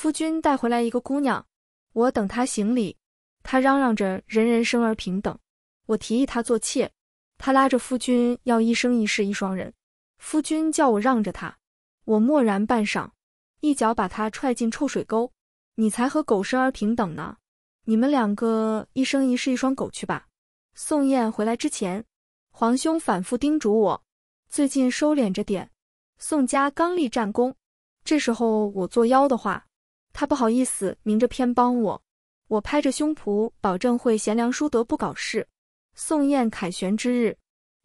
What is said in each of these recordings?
夫君带回来一个姑娘，我等她行礼。她嚷嚷着人人生而平等，我提议她做妾。她拉着夫君要一生一世一双人。夫君叫我让着她，我默然半晌，一脚把她踹进臭水沟。你才和狗生而平等呢！你们两个一生一世一双狗去吧。宋艳回来之前，皇兄反复叮嘱我，最近收敛着点。宋家刚立战功，这时候我作妖的话。他不好意思，明着偏帮我。我拍着胸脯保证会贤良淑德，不搞事。宋艳凯旋之日，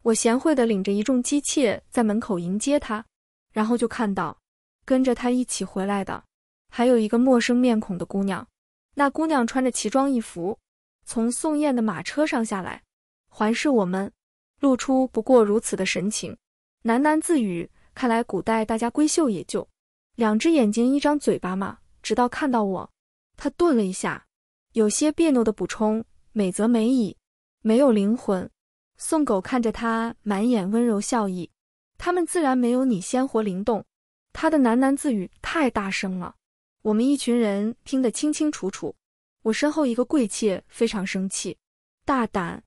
我贤惠的领着一众姬妾在门口迎接她，然后就看到跟着她一起回来的还有一个陌生面孔的姑娘。那姑娘穿着奇装异服，从宋艳的马车上下来，环视我们，露出不过如此的神情，喃喃自语：“看来古代大家闺秀也就两只眼睛一张嘴巴嘛。”直到看到我，他顿了一下，有些别扭的补充：“美则美矣，没有灵魂。”宋狗看着他，满眼温柔笑意。他们自然没有你鲜活灵动。他的喃喃自语太大声了，我们一群人听得清清楚楚。我身后一个贵妾非常生气：“大胆！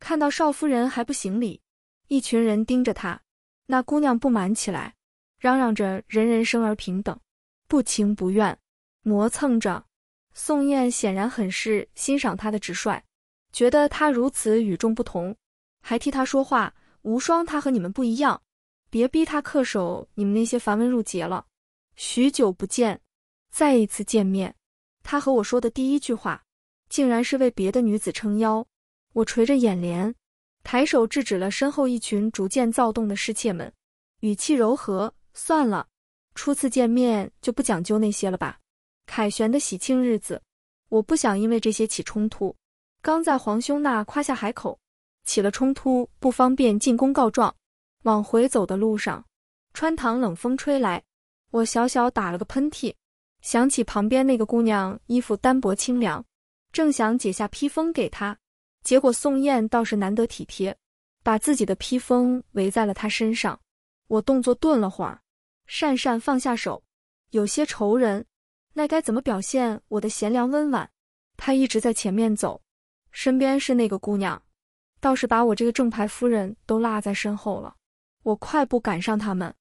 看到少夫人还不行礼！”一群人盯着他，那姑娘不满起来，嚷嚷着：“人人生而平等。”不情不愿。磨蹭着，宋艳显然很是欣赏他的直率，觉得他如此与众不同，还替他说话。无双，他和你们不一样，别逼他恪守你们那些繁文缛节了。许久不见，再一次见面，他和我说的第一句话，竟然是为别的女子撑腰。我垂着眼帘，抬手制止了身后一群逐渐躁动的侍妾们，语气柔和：“算了，初次见面就不讲究那些了吧。”凯旋的喜庆日子，我不想因为这些起冲突。刚在皇兄那夸下海口，起了冲突不方便进宫告状。往回走的路上，穿堂冷风吹来，我小小打了个喷嚏，想起旁边那个姑娘衣服单薄清凉，正想解下披风给她，结果宋艳倒是难得体贴，把自己的披风围在了她身上。我动作顿了会儿，讪讪放下手，有些愁人。那该怎么表现我的贤良温婉？他一直在前面走，身边是那个姑娘，倒是把我这个正牌夫人都落在身后了。我快步赶上他们，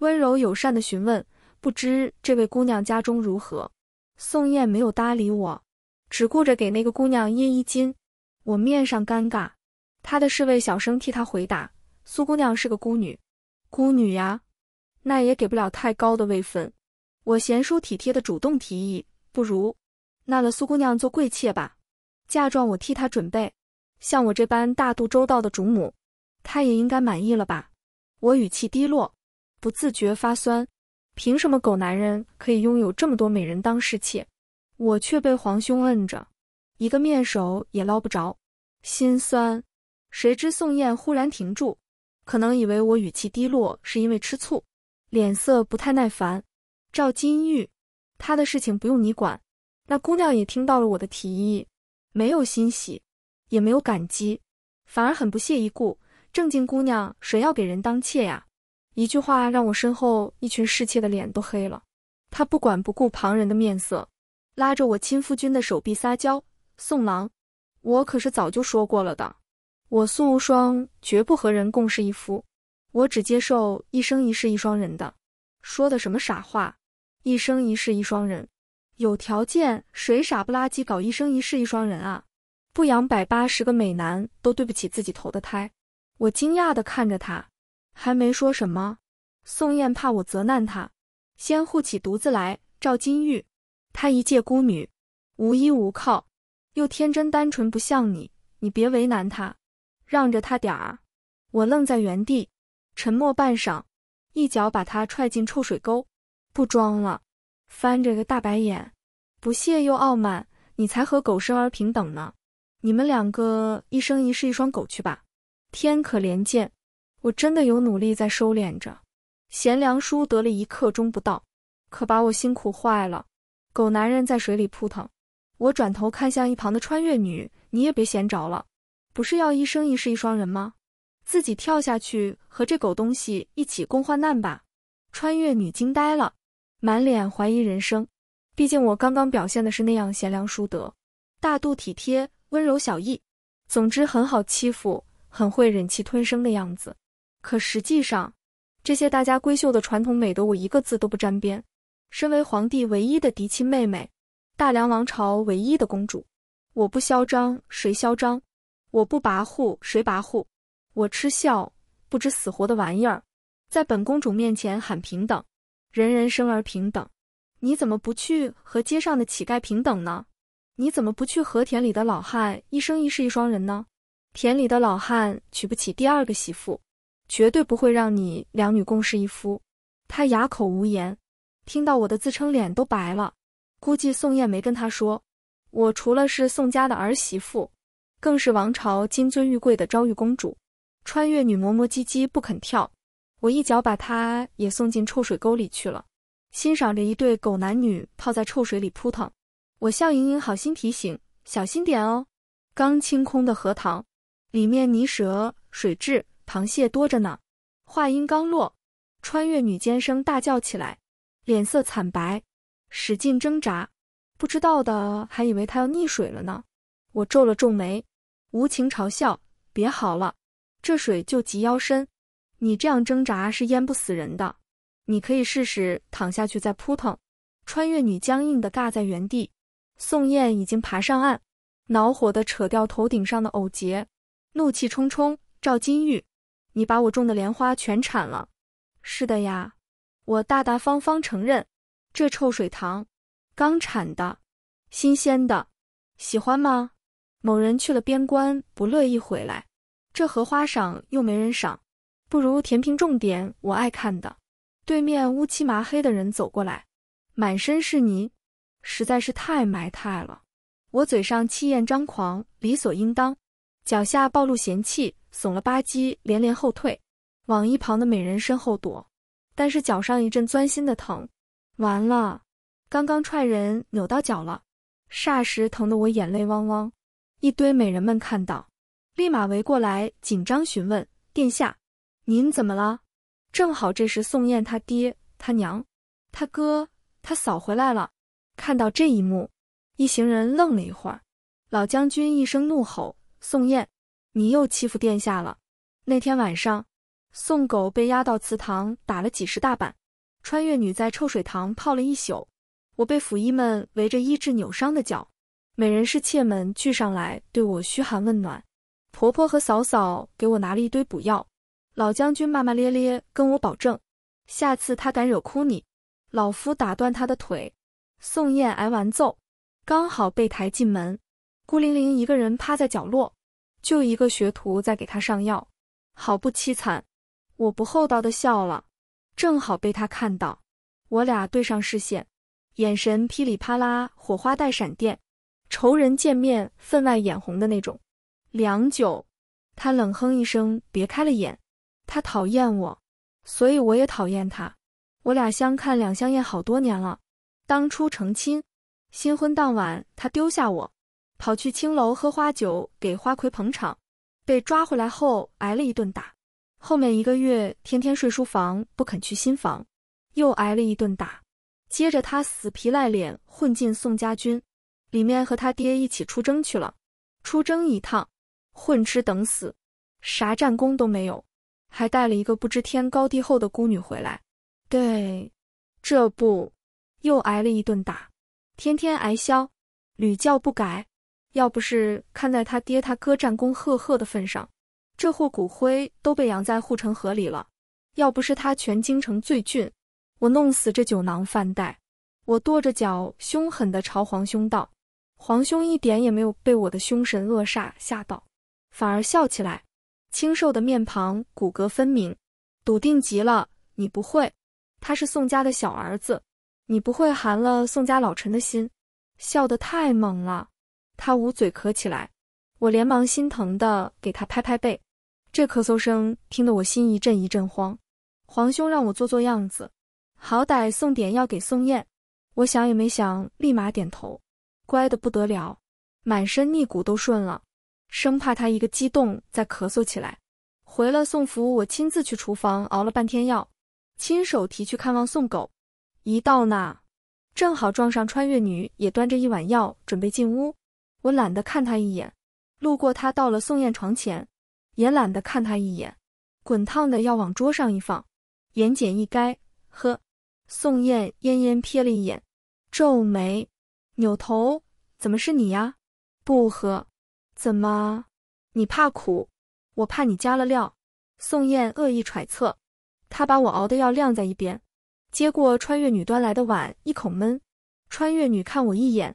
温柔友善地询问：“不知这位姑娘家中如何？”宋艳没有搭理我，只顾着给那个姑娘掖衣襟。我面上尴尬，他的侍卫小声替他回答：“苏姑娘是个孤女，孤女呀，那也给不了太高的位分。”我贤淑体贴的主动提议，不如纳了苏姑娘做贵妾吧，嫁妆我替她准备。像我这般大度周到的主母，她也应该满意了吧？我语气低落，不自觉发酸。凭什么狗男人可以拥有这么多美人当侍妾，我却被皇兄摁着，一个面首也捞不着，心酸。谁知宋燕忽然停住，可能以为我语气低落是因为吃醋，脸色不太耐烦。赵金玉，他的事情不用你管。那姑娘也听到了我的提议，没有欣喜，也没有感激，反而很不屑一顾。正经姑娘，谁要给人当妾呀？一句话让我身后一群侍妾的脸都黑了。她不管不顾旁人的面色，拉着我亲夫君的手臂撒娇：“宋郎，我可是早就说过了的，我宋无双绝不和人共侍一夫，我只接受一生一世一双人的。”说的什么傻话？一生一世一双人，有条件谁傻不拉几搞一生一世一双人啊？不养百八十个美男都对不起自己投的胎。我惊讶地看着他，还没说什么，宋艳怕我责难他，先护起犊子来。赵金玉，她一介孤女，无依无靠，又天真单纯，不像你，你别为难她，让着她点儿。我愣在原地，沉默半晌，一脚把她踹进臭水沟。不装了，翻着个大白眼，不屑又傲慢。你才和狗生而平等呢！你们两个一生一世一双狗去吧！天可怜见，我真的有努力在收敛着。贤良叔得了一刻钟不到，可把我辛苦坏了。狗男人在水里扑腾，我转头看向一旁的穿越女，你也别闲着了，不是要一生一世一双人吗？自己跳下去和这狗东西一起共患难吧！穿越女惊呆了。满脸怀疑人生，毕竟我刚刚表现的是那样贤良淑德、大度体贴、温柔小意，总之很好欺负，很会忍气吞声的样子。可实际上，这些大家闺秀的传统美德我一个字都不沾边。身为皇帝唯一的嫡亲妹妹，大梁王朝唯一的公主，我不嚣张谁嚣张？我不跋扈谁跋扈？我嗤笑不知死活的玩意儿，在本公主面前喊平等。人人生而平等，你怎么不去和街上的乞丐平等呢？你怎么不去和田里的老汉一生一世一双人呢？田里的老汉娶不起第二个媳妇，绝对不会让你两女共侍一夫。他哑口无言，听到我的自称，脸都白了。估计宋艳没跟他说，我除了是宋家的儿媳妇，更是王朝金尊玉贵的昭玉公主。穿越女磨磨唧唧不肯跳。我一脚把他也送进臭水沟里去了，欣赏着一对狗男女泡在臭水里扑腾。我笑盈盈，好心提醒：“小心点哦，刚清空的荷塘里面泥蛇、水蛭、螃蟹多着呢。”话音刚落，穿越女尖声大叫起来，脸色惨白，使劲挣扎。不知道的还以为她要溺水了呢。我皱了皱眉，无情嘲笑：“别嚎了，这水就及腰深。”你这样挣扎是淹不死人的，你可以试试躺下去再扑腾。穿越女僵硬的尬在原地，宋艳已经爬上岸，恼火的扯掉头顶上的藕节，怒气冲冲：“赵金玉，你把我种的莲花全铲了！”“是的呀，我大大方方承认，这臭水塘刚铲的，新鲜的，喜欢吗？”某人去了边关，不乐意回来，这荷花赏又没人赏。不如填平重点，我爱看的。对面乌漆麻黑的人走过来，满身是泥，实在是太埋汰了。我嘴上气焰张狂，理所应当，脚下暴露嫌弃，怂了吧唧，连连后退，往一旁的美人身后躲。但是脚上一阵钻心的疼，完了，刚刚踹人扭到脚了，霎时疼得我眼泪汪汪。一堆美人们看到，立马围过来，紧张询问殿下。您怎么了？正好这时，宋艳他爹、他娘、他哥、他嫂回来了。看到这一幕，一行人愣了一会儿。老将军一声怒吼：“宋艳，你又欺负殿下了！”那天晚上，宋狗被押到祠堂打了几十大板。穿越女在臭水塘泡了一宿。我被府医们围着医治扭伤的脚。美人侍妾们聚上来对我嘘寒问暖。婆婆和嫂嫂给我拿了一堆补药。老将军骂骂咧咧，跟我保证，下次他敢惹哭你，老夫打断他的腿。宋艳挨完揍，刚好被抬进门，孤零零一个人趴在角落，就一个学徒在给他上药，好不凄惨。我不厚道的笑了，正好被他看到，我俩对上视线，眼神噼里啪啦，火花带闪电，仇人见面，分外眼红的那种。良久，他冷哼一声，别开了眼。他讨厌我，所以我也讨厌他。我俩相看两相厌好多年了。当初成亲，新婚当晚他丢下我，跑去青楼喝花酒，给花魁捧场。被抓回来后挨了一顿打。后面一个月天天睡书房，不肯去新房，又挨了一顿打。接着他死皮赖脸混进宋家军，里面和他爹一起出征去了。出征一趟，混吃等死，啥战功都没有。还带了一个不知天高地厚的孤女回来，对，这不又挨了一顿打，天天挨削，屡教不改。要不是看在他爹他哥战功赫赫的份上，这货骨灰都被扬在护城河里了。要不是他全京城最俊，我弄死这酒囊饭袋！我跺着脚，凶狠地朝皇兄道：“皇兄一点也没有被我的凶神恶煞吓到，反而笑起来。”清瘦的面庞，骨骼分明，笃定极了。你不会，他是宋家的小儿子，你不会寒了宋家老臣的心。笑得太猛了，他捂嘴咳起来，我连忙心疼地给他拍拍背。这咳嗽声听得我心一阵一阵慌。皇兄让我做做样子，好歹送点药给宋燕。我想也没想，立马点头，乖得不得了，满身逆骨都顺了。生怕他一个激动再咳嗽起来。回了宋府，我亲自去厨房熬了半天药，亲手提去看望宋狗。一到那，正好撞上穿越女，也端着一碗药准备进屋。我懒得看他一眼，路过他到了宋燕床前，也懒得看他一眼。滚烫的药往桌上一放，言简意赅。喝。宋燕恹恹瞥了一眼，皱眉，扭头，怎么是你呀？不喝。怎么？你怕苦？我怕你加了料。宋艳恶意揣测，她把我熬的药晾在一边，接过穿越女端来的碗，一口闷。穿越女看我一眼，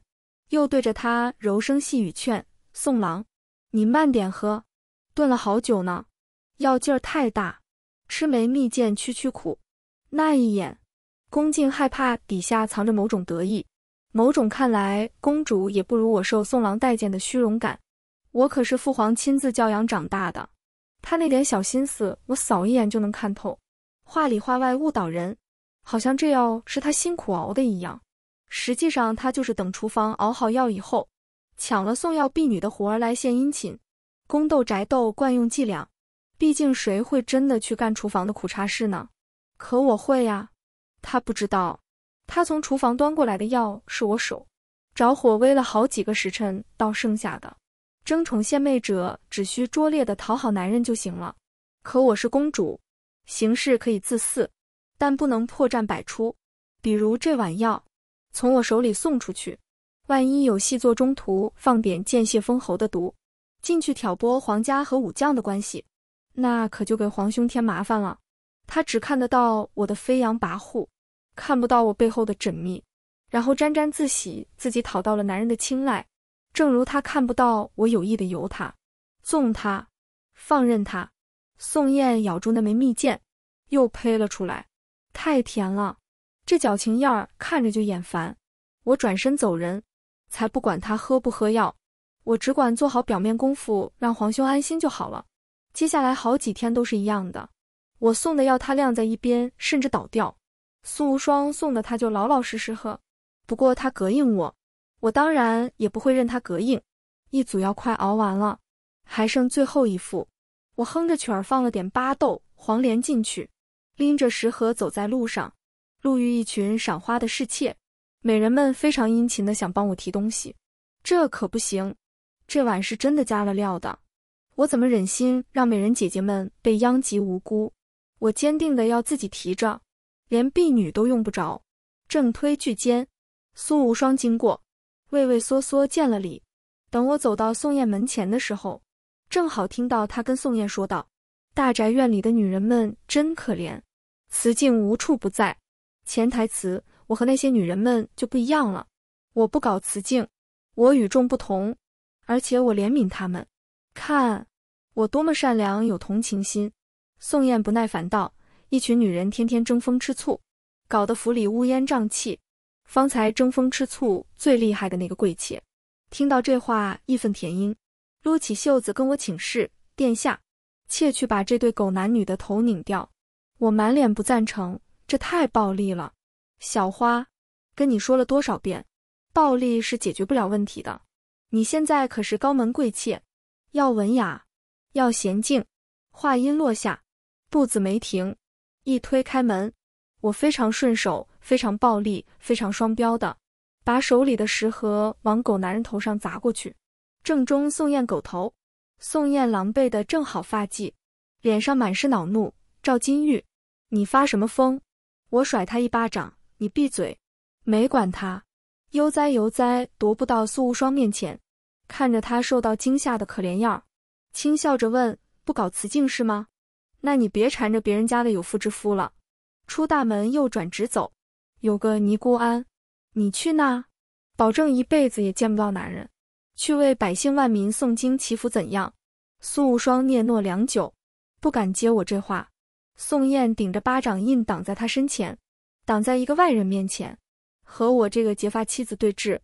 又对着她柔声细语劝：“宋郎，你慢点喝，炖了好久呢，药劲儿太大，吃没蜜饯区区苦。”那一眼，恭敬害怕底下藏着某种得意，某种看来公主也不如我受宋郎待见的虚荣感。我可是父皇亲自教养长大的，他那点小心思我扫一眼就能看透。话里话外误导人，好像这药是他辛苦熬的一样，实际上他就是等厨房熬好药以后，抢了送药婢女的活儿来献殷勤，宫斗宅斗惯用伎俩。毕竟谁会真的去干厨房的苦差事呢？可我会呀。他不知道，他从厨房端过来的药是我手着火煨了好几个时辰到剩下的。争宠献媚者只需拙劣的讨好男人就行了。可我是公主，行事可以自私，但不能破绽百出。比如这碗药，从我手里送出去，万一有细作中途放点见血封喉的毒，进去挑拨皇家和武将的关系，那可就给皇兄添麻烦了。他只看得到我的飞扬跋扈，看不到我背后的缜密，然后沾沾自喜，自己讨到了男人的青睐。正如他看不到我有意的由他纵他放任他，宋燕咬住那枚蜜饯，又呸了出来。太甜了，这矫情样儿看着就眼烦。我转身走人，才不管他喝不喝药，我只管做好表面功夫，让皇兄安心就好了。接下来好几天都是一样的，我送的药他晾在一边，甚至倒掉。苏无双送的他就老老实实喝，不过他膈应我。我当然也不会任他膈应。一组要快熬完了，还剩最后一副。我哼着曲儿，放了点巴豆、黄连进去，拎着食盒走在路上，路遇一群赏花的侍妾，美人们非常殷勤的想帮我提东西，这可不行，这碗是真的加了料的，我怎么忍心让美人姐姐们被殃及无辜？我坚定的要自己提着，连婢女都用不着。正推拒肩，苏无双经过。畏畏缩缩见了礼。等我走到宋燕门前的时候，正好听到他跟宋燕说道：“大宅院里的女人们真可怜，雌竞无处不在。”潜台词：我和那些女人们就不一样了，我不搞雌竞，我与众不同。而且我怜悯她们，看我多么善良，有同情心。”宋燕不耐烦道：“一群女人天天争风吃醋，搞得府里乌烟瘴气。”方才争风吃醋最厉害的那个贵妾，听到这话，义愤填膺，撸起袖子跟我请示：“殿下，妾去把这对狗男女的头拧掉。”我满脸不赞成，这太暴力了。小花，跟你说了多少遍，暴力是解决不了问题的。你现在可是高门贵妾，要文雅，要娴静。话音落下，步子没停，一推开门。我非常顺手，非常暴力，非常双标的，把手里的食盒往狗男人头上砸过去，正中宋艳狗头。宋艳狼狈的正好发髻，脸上满是恼怒。赵金玉，你发什么疯？我甩他一巴掌，你闭嘴。没管他，悠哉悠哉踱步到苏无双面前，看着他受到惊吓的可怜样儿，轻笑着问：“不搞雌竞是吗？那你别缠着别人家的有妇之夫了。”出大门右转直走，有个尼姑庵，你去那，保证一辈子也见不到男人，去为百姓万民诵经祈福，怎样？苏无双嗫嚅良久，不敢接我这话。宋艳顶着巴掌印挡在他身前，挡在一个外人面前，和我这个结发妻子对峙。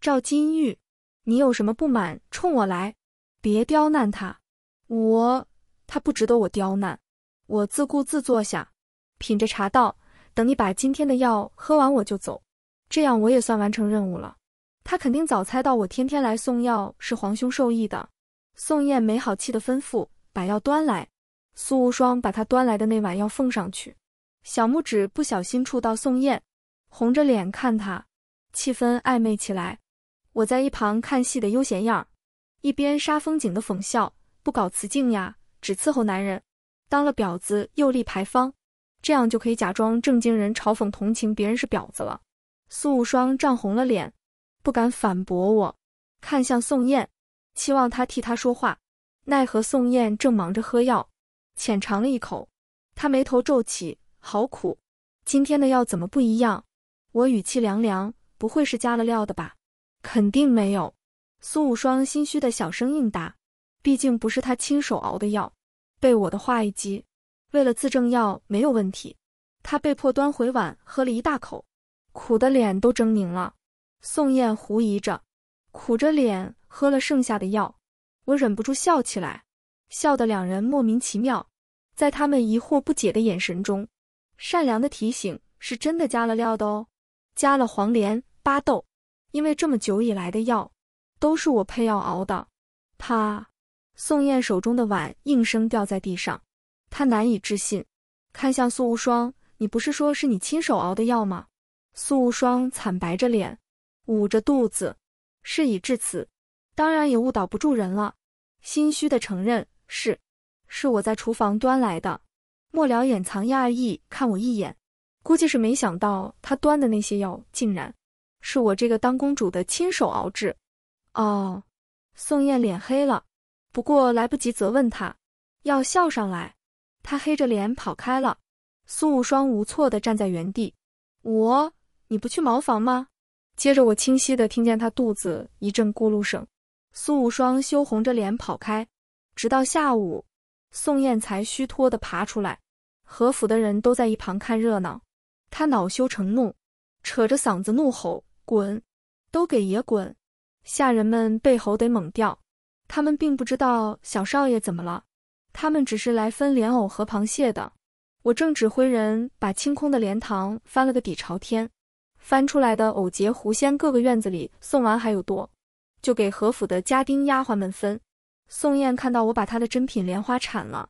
赵金玉，你有什么不满，冲我来，别刁难他。我，他不值得我刁难。我自顾自坐下。品着茶道，等你把今天的药喝完，我就走。这样我也算完成任务了。他肯定早猜到我天天来送药是皇兄授意的。宋艳没好气的吩咐：“把药端来。”苏无双把他端来的那碗药奉上去，小拇指不小心触到宋艳，红着脸看他，气氛暧昧起来。我在一旁看戏的悠闲样儿，一边杀风景的讽笑：“不搞雌竞呀，只伺候男人，当了婊子又立牌坊。”这样就可以假装正经人嘲讽同情别人是婊子了。苏无双涨红了脸，不敢反驳我，看向宋艳，希望她替他说话。奈何宋艳正忙着喝药，浅尝了一口，他眉头皱起，好苦，今天的药怎么不一样？我语气凉凉，不会是加了料的吧？肯定没有。苏无双心虚的小声应答，毕竟不是他亲手熬的药，被我的话一激。为了自证药没有问题，他被迫端回碗喝了一大口，苦的脸都狰狞了。宋艳狐疑着，苦着脸喝了剩下的药，我忍不住笑起来，笑得两人莫名其妙。在他们疑惑不解的眼神中，善良的提醒是真的加了料的哦，加了黄连、巴豆，因为这么久以来的药都是我配药熬的。他，宋艳手中的碗应声掉在地上。他难以置信，看向苏无双：“你不是说是你亲手熬的药吗？”苏无双惨白着脸，捂着肚子。事已至此，当然也误导不住人了。心虚的承认：“是，是我在厨房端来的。”末了，掩藏讶异，看我一眼。估计是没想到他端的那些药，竟然是我这个当公主的亲手熬制。哦，宋艳脸黑了，不过来不及责问他，要笑上来。他黑着脸跑开了，苏无双无措地站在原地。我，你不去茅房吗？接着，我清晰地听见他肚子一阵咕噜声。苏无双羞红着脸跑开。直到下午，宋艳才虚脱地爬出来。何府的人都在一旁看热闹。他恼羞成怒，扯着嗓子怒吼：“滚！都给爷滚！”下人们被吼得懵掉。他们并不知道小少爷怎么了。他们只是来分莲藕和螃蟹的。我正指挥人把清空的莲塘翻了个底朝天，翻出来的藕节、狐仙各个院子里送完还有多，就给何府的家丁丫鬟们分。宋艳看到我把她的珍品莲花铲了，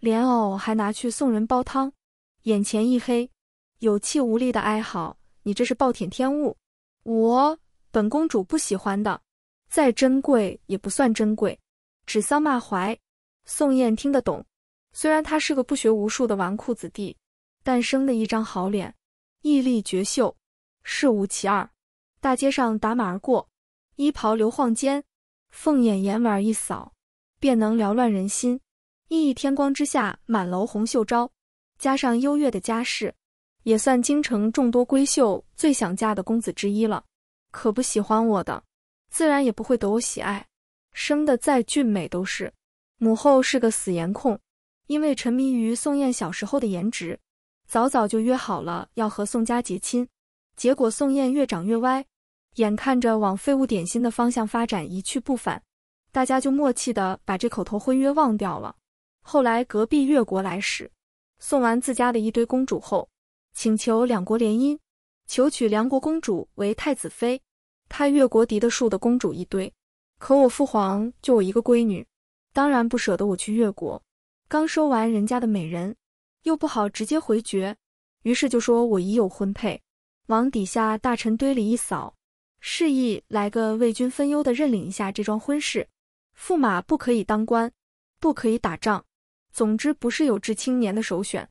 莲藕还拿去送人煲汤，眼前一黑，有气无力的哀嚎：“你这是暴殄天物！我本公主不喜欢的，再珍贵也不算珍贵，指桑骂槐。”宋艳听得懂，虽然他是个不学无术的纨绔子弟，但生的一张好脸，毅力绝秀，世无其二。大街上打马而过，衣袍流晃间，凤眼眼玩一扫，便能撩乱人心。熠熠天光之下，满楼红袖招。加上优越的家世，也算京城众多闺秀最想嫁的公子之一了。可不喜欢我的，自然也不会得我喜爱。生的再俊美都是。母后是个死颜控，因为沉迷于宋艳小时候的颜值，早早就约好了要和宋家结亲。结果宋艳越长越歪，眼看着往废物点心的方向发展一去不返，大家就默契的把这口头婚约忘掉了。后来隔壁越国来使送完自家的一堆公主后，请求两国联姻，求娶梁国公主为太子妃。太越国嫡的庶的公主一堆，可我父皇就我一个闺女。当然不舍得我去越国，刚收完人家的美人，又不好直接回绝，于是就说我已有婚配。往底下大臣堆里一扫，示意来个为君分忧的，认领一下这桩婚事。驸马不可以当官，不可以打仗，总之不是有志青年的首选。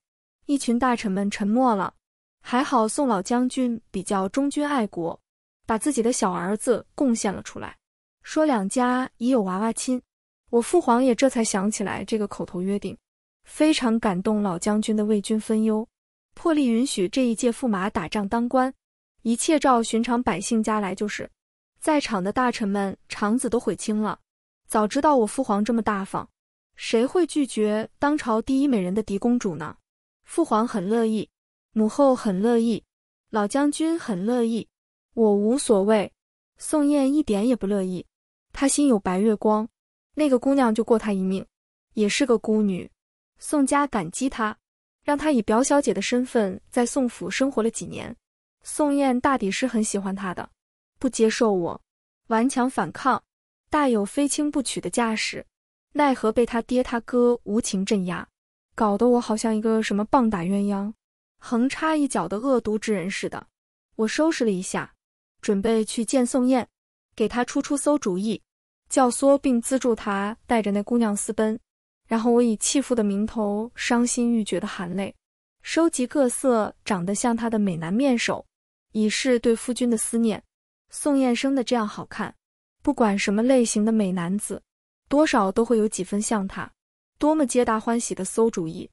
一群大臣们沉默了。还好宋老将军比较忠君爱国，把自己的小儿子贡献了出来，说两家已有娃娃亲。我父皇也这才想起来这个口头约定，非常感动老将军的为君分忧，破例允许这一届驸马打仗当官，一切照寻常百姓家来就是。在场的大臣们肠子都悔青了，早知道我父皇这么大方，谁会拒绝当朝第一美人的嫡公主呢？父皇很乐意，母后很乐意，老将军很乐意，我无所谓。宋艳一点也不乐意，她心有白月光。那个姑娘救过他一命，也是个孤女。宋家感激她，让她以表小姐的身份在宋府生活了几年。宋艳大抵是很喜欢她的，不接受我，顽强反抗，大有非亲不娶的架势。奈何被他爹他哥无情镇压，搞得我好像一个什么棒打鸳鸯、横插一脚的恶毒之人似的。我收拾了一下，准备去见宋艳，给她出出馊主意。教唆并资助他带着那姑娘私奔，然后我以弃妇的名头，伤心欲绝的含泪收集各色长得像他的美男面首，以示对夫君的思念。宋艳生的这样好看，不管什么类型的美男子，多少都会有几分像他。多么皆大欢喜的馊主意！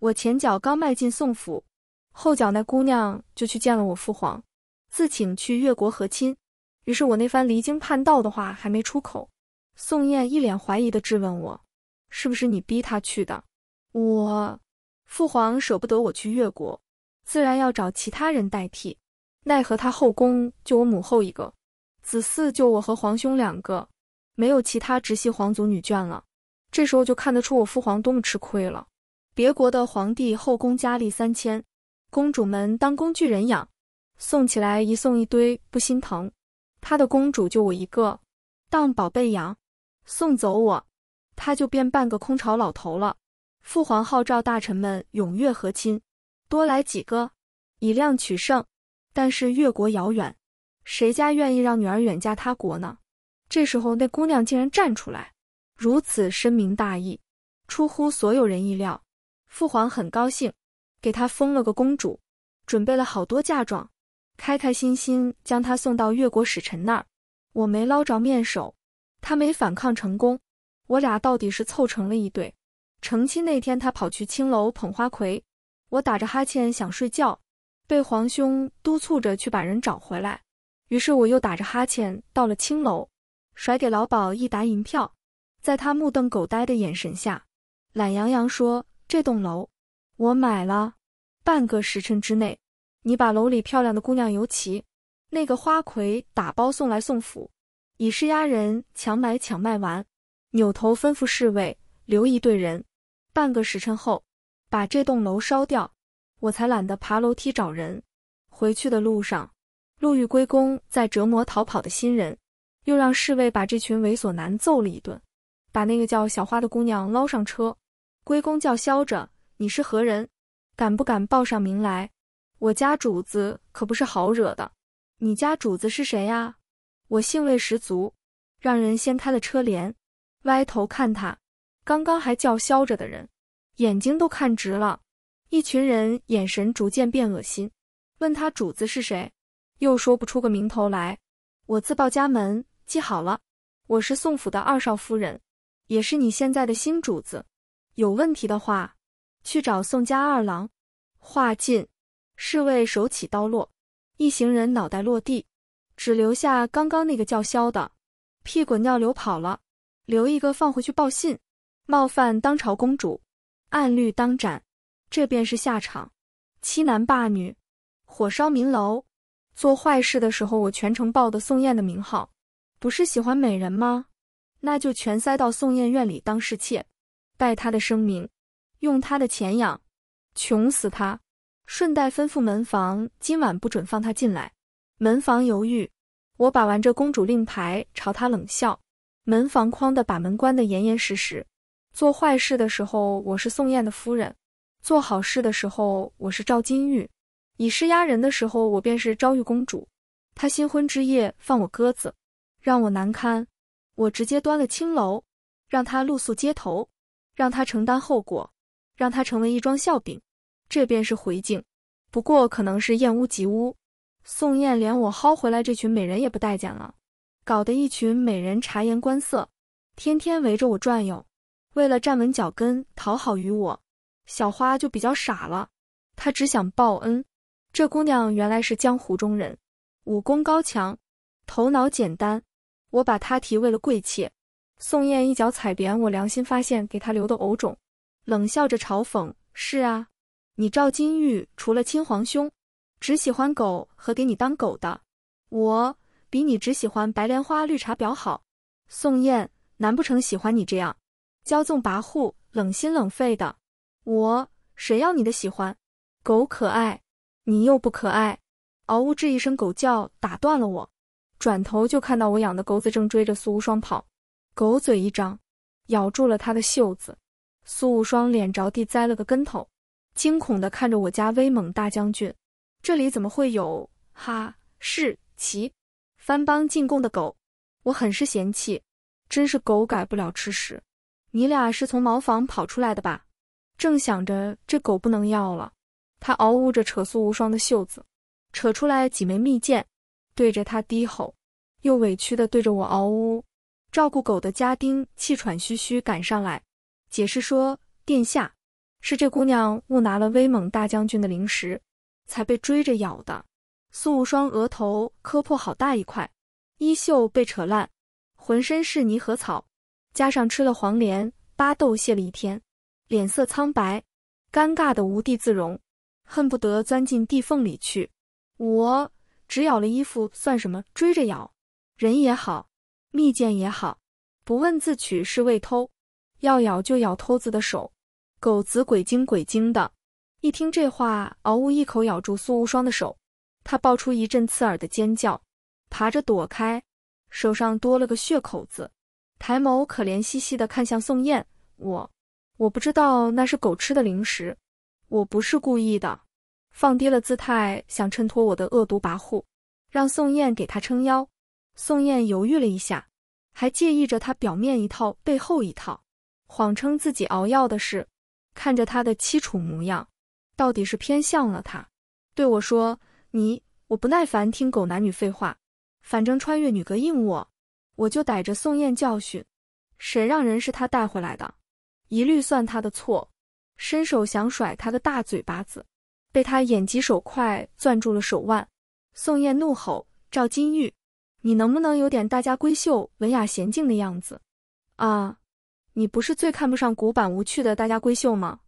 我前脚刚迈进宋府，后脚那姑娘就去见了我父皇，自请去越国和亲。于是我那番离经叛道的话还没出口。宋艳一脸怀疑的质问我：“是不是你逼他去的？”我父皇舍不得我去越国，自然要找其他人代替。奈何他后宫就我母后一个，子嗣就我和皇兄两个，没有其他直系皇族女眷了。这时候就看得出我父皇多么吃亏了。别国的皇帝后宫佳丽三千，公主们当工具人养，送起来一送一堆，不心疼。他的公主就我一个，当宝贝养。送走我，他就变半个空巢老头了。父皇号召大臣们踊跃和亲，多来几个，以量取胜。但是越国遥远，谁家愿意让女儿远嫁他国呢？这时候，那姑娘竟然站出来，如此深明大义，出乎所有人意料。父皇很高兴，给她封了个公主，准备了好多嫁妆，开开心心将她送到越国使臣那儿。我没捞着面首。他没反抗成功，我俩到底是凑成了一对。成亲那天，他跑去青楼捧花魁，我打着哈欠想睡觉，被皇兄督促着去把人找回来。于是我又打着哈欠到了青楼，甩给老鸨一沓银票，在他目瞪狗呆的眼神下，懒洋洋说：“这栋楼我买了，半个时辰之内，你把楼里漂亮的姑娘尤其那个花魁打包送来送府。”以势压人，强买强卖完，扭头吩咐侍卫留一队人，半个时辰后把这栋楼烧掉。我才懒得爬楼梯找人。回去的路上，路遇龟公在折磨逃跑的新人，又让侍卫把这群猥琐男揍了一顿，把那个叫小花的姑娘捞上车。龟公叫嚣着：“你是何人？敢不敢报上名来？我家主子可不是好惹的。”你家主子是谁呀？我兴味十足，让人掀开了车帘，歪头看他，刚刚还叫嚣着的人，眼睛都看直了。一群人眼神逐渐变恶心，问他主子是谁，又说不出个名头来。我自报家门，记好了，我是宋府的二少夫人，也是你现在的新主子。有问题的话，去找宋家二郎。话尽，侍卫手起刀落，一行人脑袋落地。只留下刚刚那个叫嚣的，屁滚尿流跑了，留一个放回去报信。冒犯当朝公主，按律当斩，这便是下场。欺男霸女，火烧民楼，做坏事的时候，我全程报的宋艳的名号。不是喜欢美人吗？那就全塞到宋艳院里当侍妾，拜她的声名，用她的钱养，穷死她，顺带吩咐门房，今晚不准放她进来。门房犹豫，我把玩着公主令牌，朝他冷笑。门房哐地把门关得严严实实。做坏事的时候，我是宋燕的夫人；做好事的时候，我是赵金玉；以势压人的时候，我便是昭玉公主。他新婚之夜放我鸽子，让我难堪，我直接端了青楼，让他露宿街头，让他承担后果，让他成为一桩笑柄，这便是回敬。不过，可能是燕屋及乌。宋艳连我薅回来这群美人也不待见了，搞得一群美人察言观色，天天围着我转悠。为了站稳脚跟，讨好于我，小花就比较傻了。她只想报恩。这姑娘原来是江湖中人，武功高强，头脑简单。我把她提为了贵妾。宋艳一脚踩扁我良心发现给她留的藕种，冷笑着嘲讽：“是啊，你赵金玉除了亲皇兄。”只喜欢狗和给你当狗的，我比你只喜欢白莲花绿茶婊好。宋燕，难不成喜欢你这样骄纵跋扈、冷心冷肺的？我谁要你的喜欢？狗可爱，你又不可爱。嗷呜！这一声狗叫打断了我，转头就看到我养的狗子正追着苏无双跑，狗嘴一张，咬住了他的袖子，苏无双脸着地栽了个跟头，惊恐地看着我家威猛大将军。这里怎么会有哈士奇？番邦进贡的狗，我很是嫌弃，真是狗改不了吃屎。你俩是从茅房跑出来的吧？正想着这狗不能要了，他嗷呜着扯苏无双的袖子，扯出来几枚蜜饯，对着他低吼，又委屈的对着我嗷呜。照顾狗的家丁气喘吁吁赶上来，解释说：“殿下，是这姑娘误拿了威猛大将军的零食。”才被追着咬的，苏无双额头磕破好大一块，衣袖被扯烂，浑身是泥和草，加上吃了黄连巴豆泻了一天，脸色苍白，尴尬的无地自容，恨不得钻进地缝里去。我只咬了衣服算什么？追着咬人也好，蜜饯也好，不问自取是为偷，要咬就咬偷子的手，狗子鬼精鬼精的。一听这话，敖呜一口咬住苏无双的手，他爆出一阵刺耳的尖叫，爬着躲开，手上多了个血口子，抬眸可怜兮兮的看向宋艳：“我我不知道那是狗吃的零食，我不是故意的。”放低了姿态，想衬托我的恶毒跋扈，让宋艳给他撑腰。宋艳犹豫了一下，还介意着他表面一套背后一套，谎称自己熬药的事，看着他的凄楚模样。到底是偏向了他，对我说：“你，我不耐烦听狗男女废话，反正穿越女格硬我，我就逮着宋艳教训。谁让人是他带回来的，一律算他的错。”伸手想甩他的大嘴巴子，被他眼疾手快攥住了手腕。宋艳怒吼：“赵金玉，你能不能有点大家闺秀、文雅娴静的样子啊？你不是最看不上古板无趣的大家闺秀吗？”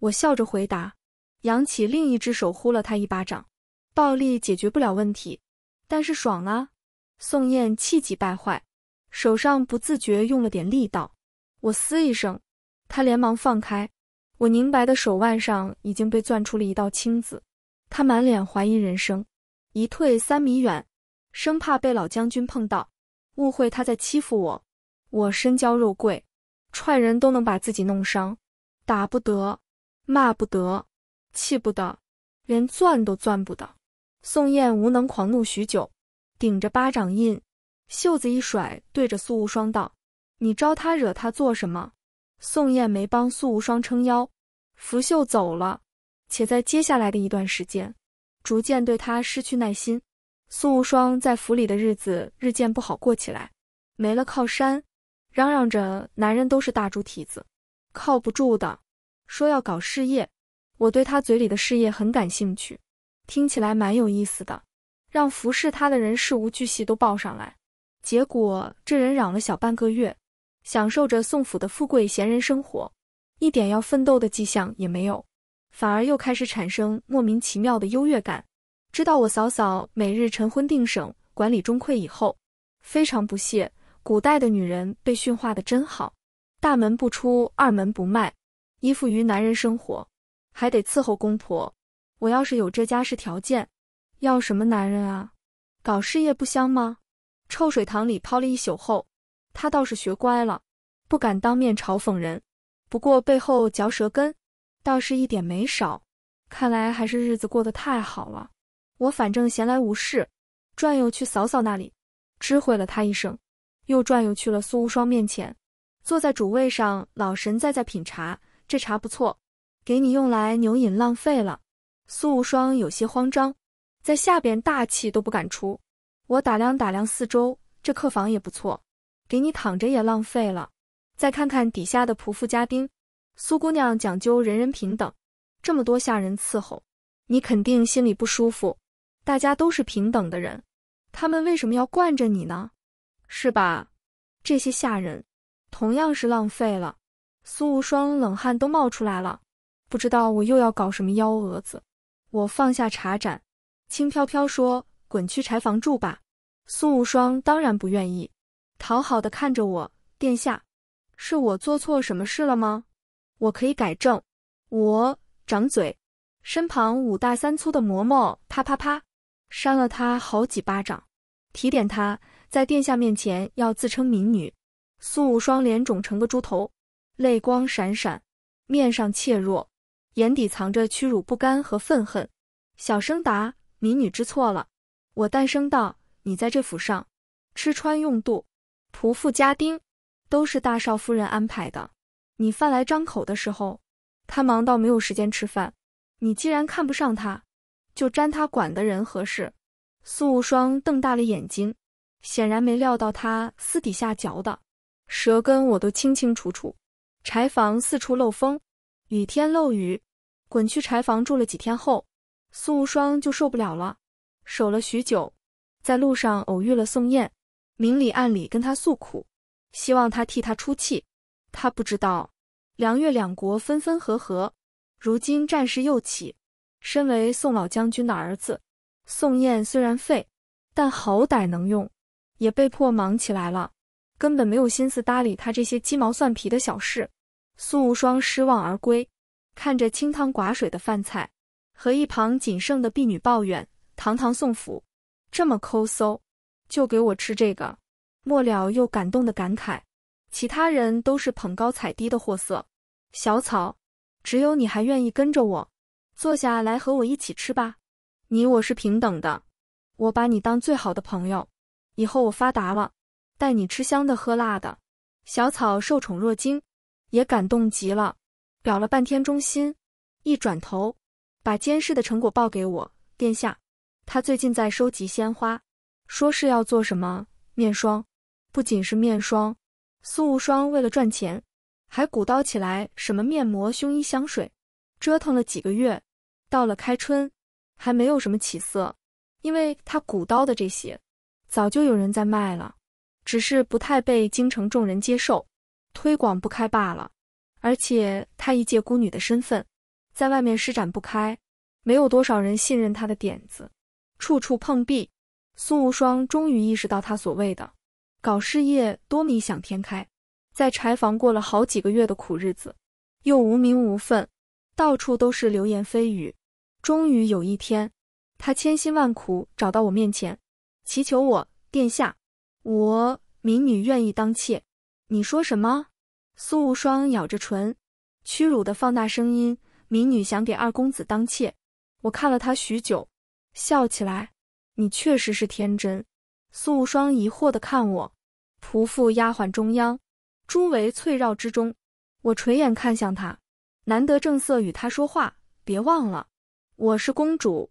我笑着回答。扬起另一只手，呼了他一巴掌。暴力解决不了问题，但是爽啊！宋燕气急败坏，手上不自觉用了点力道。我嘶一声，他连忙放开我。凝白的手腕上已经被攥出了一道青紫。他满脸怀疑人生，一退三米远，生怕被老将军碰到，误会他在欺负我。我身娇肉贵，踹人都能把自己弄伤，打不得，骂不得。气不得，连钻都钻不得。宋艳无能，狂怒许久，顶着巴掌印，袖子一甩，对着苏无双道：“你招他惹他做什么？”宋艳没帮苏无双撑腰，拂袖走了。且在接下来的一段时间，逐渐对他失去耐心。苏无双在府里的日子日渐不好过起来，没了靠山，嚷嚷着男人都是大猪蹄子，靠不住的，说要搞事业。我对他嘴里的事业很感兴趣，听起来蛮有意思的。让服侍他的人事无巨细都报上来，结果这人嚷了小半个月，享受着宋府的富贵闲人生活，一点要奋斗的迹象也没有，反而又开始产生莫名其妙的优越感。知道我嫂嫂每日晨昏定省，管理中馈以后，非常不屑。古代的女人被驯化的真好，大门不出，二门不迈，依附于男人生活。还得伺候公婆，我要是有这家世条件，要什么男人啊？搞事业不香吗？臭水塘里泡了一宿后，他倒是学乖了，不敢当面嘲讽人，不过背后嚼舌根，倒是一点没少。看来还是日子过得太好了。我反正闲来无事，转悠去嫂嫂那里，知会了她一声，又转悠去了苏无双面前，坐在主位上，老神在在品茶，这茶不错。给你用来牛饮浪费了，苏无双有些慌张，在下边大气都不敢出。我打量打量四周，这客房也不错，给你躺着也浪费了。再看看底下的仆妇家丁，苏姑娘讲究人人平等，这么多下人伺候，你肯定心里不舒服。大家都是平等的人，他们为什么要惯着你呢？是吧？这些下人同样是浪费了。苏无双冷汗都冒出来了。不知道我又要搞什么幺蛾子。我放下茶盏，轻飘飘说：“滚去柴房住吧。”苏无双当然不愿意，讨好的看着我：“殿下，是我做错什么事了吗？我可以改正。”我掌嘴，身旁五大三粗的嬷嬷啪啪啪扇了他好几巴掌，提点他在殿下面前要自称民女。苏无双脸肿成个猪头，泪光闪闪，面上怯弱。眼底藏着屈辱、不甘和愤恨，小声答：“民女知错了。”我淡声道：“你在这府上，吃穿用度、仆妇家丁，都是大少夫人安排的。你饭来张口的时候，他忙到没有时间吃饭。你既然看不上他，就沾他管的人和事。”苏无双瞪大了眼睛，显然没料到他私底下嚼的舌根，我都清清楚楚。柴房四处漏风，雨天漏雨。滚去柴房住了几天后，苏无双就受不了了。守了许久，在路上偶遇了宋艳，明里暗里跟他诉苦，希望他替他出气。他不知道梁越两国分分合合，如今战事又起。身为宋老将军的儿子，宋艳虽然废，但好歹能用，也被迫忙起来了，根本没有心思搭理他这些鸡毛蒜皮的小事。苏无双失望而归。看着清汤寡水的饭菜，和一旁仅剩的婢女抱怨：“堂堂宋府，这么抠搜，就给我吃这个。”末了又感动的感慨：“其他人都是捧高踩低的货色，小草，只有你还愿意跟着我，坐下来和我一起吃吧。你我是平等的，我把你当最好的朋友。以后我发达了，带你吃香的喝辣的。”小草受宠若惊，也感动极了。表了半天忠心，一转头，把监视的成果报给我殿下。他最近在收集鲜花，说是要做什么面霜。不仅是面霜，苏无双为了赚钱，还鼓捣起来什么面膜、胸衣、香水，折腾了几个月，到了开春，还没有什么起色。因为他鼓捣的这些，早就有人在卖了，只是不太被京城众人接受，推广不开罢了。而且，她一介孤女的身份，在外面施展不开，没有多少人信任她的点子，处处碰壁。苏无双终于意识到，他所谓的搞事业多迷想天开，在柴房过了好几个月的苦日子，又无名无份，到处都是流言蜚语。终于有一天，他千辛万苦找到我面前，祈求我殿下，我民女愿意当妾。你说什么？苏无双咬着唇，屈辱的放大声音：“民女想给二公子当妾。”我看了他许久，笑起来：“你确实是天真。”苏无双疑惑的看我，仆妇、丫鬟中央，诸围翠绕之中，我垂眼看向他，难得正色与他说话：“别忘了，我是公主，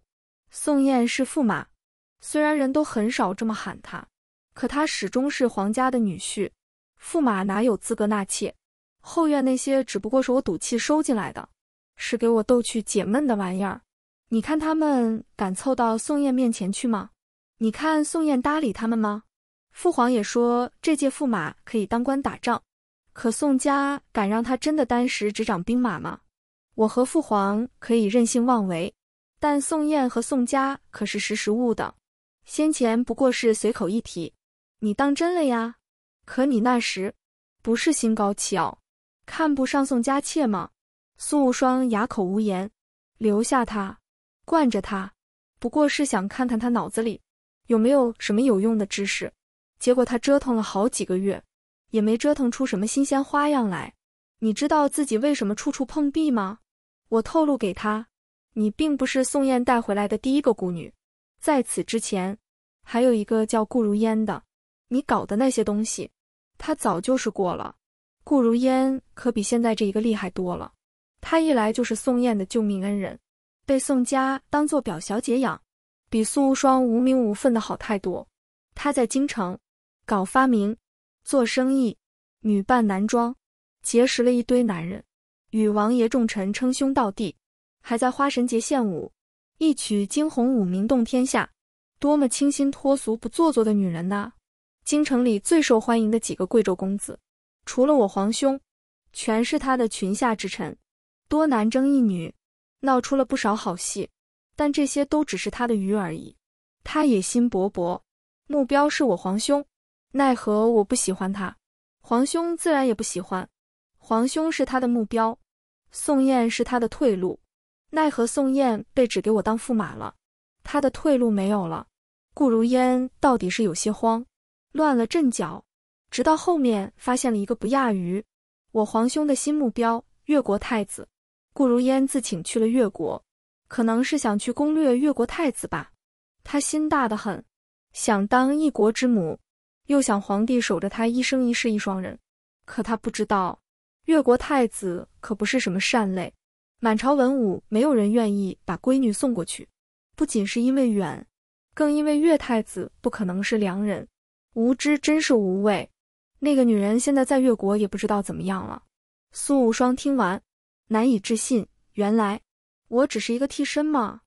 宋燕是驸马。虽然人都很少这么喊他，可他始终是皇家的女婿。”驸马哪有资格纳妾？后院那些只不过是我赌气收进来的，是给我逗趣解闷的玩意儿。你看他们敢凑到宋艳面前去吗？你看宋艳搭理他们吗？父皇也说这届驸马可以当官打仗，可宋家敢让他真的单时执掌兵马吗？我和父皇可以任性妄为，但宋艳和宋家可是识时务的。先前不过是随口一提，你当真了呀？可你那时不是心高气傲，看不上宋佳妾吗？苏无双哑口无言，留下他，惯着他，不过是想看看他脑子里有没有什么有用的知识。结果他折腾了好几个月，也没折腾出什么新鲜花样来。你知道自己为什么处处碰壁吗？我透露给他，你并不是宋艳带回来的第一个孤女，在此之前，还有一个叫顾如烟的。你搞的那些东西。他早就是过了，顾如烟可比现在这一个厉害多了。他一来就是宋艳的救命恩人，被宋家当做表小姐养，比苏无双无名无分的好太多。他在京城搞发明、做生意，女扮男装，结识了一堆男人，与王爷重臣称兄道弟，还在花神节献舞，一曲惊鸿舞名动天下，多么清新脱俗、不做作的女人呐！京城里最受欢迎的几个贵胄公子，除了我皇兄，全是他的裙下之臣。多男争一女，闹出了不少好戏。但这些都只是他的鱼而已。他野心勃勃，目标是我皇兄。奈何我不喜欢他，皇兄自然也不喜欢。皇兄是他的目标，宋艳是他的退路。奈何宋艳被指给我当驸马了，他的退路没有了。顾如烟到底是有些慌。乱了阵脚，直到后面发现了一个不亚于我皇兄的新目标——越国太子顾如烟自请去了越国，可能是想去攻略越国太子吧。他心大的很，想当一国之母，又想皇帝守着他一生一世一双人。可他不知道，越国太子可不是什么善类。满朝文武没有人愿意把闺女送过去，不仅是因为远，更因为越太子不可能是良人。无知真是无畏。那个女人现在在越国也不知道怎么样了。苏无双听完，难以置信：“原来我只是一个替身吗？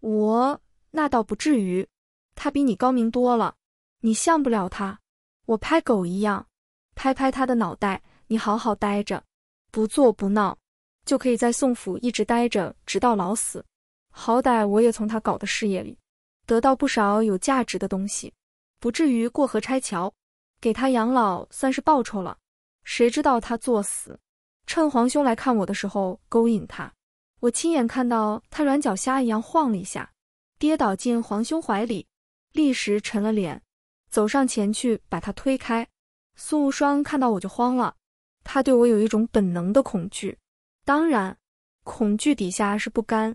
我那倒不至于。他比你高明多了，你像不了他。我拍狗一样，拍拍他的脑袋。你好好待着，不作不闹，就可以在宋府一直待着，直到老死。好歹我也从他搞的事业里得到不少有价值的东西。”不至于过河拆桥，给他养老算是报酬了。谁知道他作死，趁皇兄来看我的时候勾引他。我亲眼看到他软脚虾一样晃了一下，跌倒进皇兄怀里，立时沉了脸，走上前去把他推开。苏无双看到我就慌了，他对我有一种本能的恐惧，当然，恐惧底下是不甘，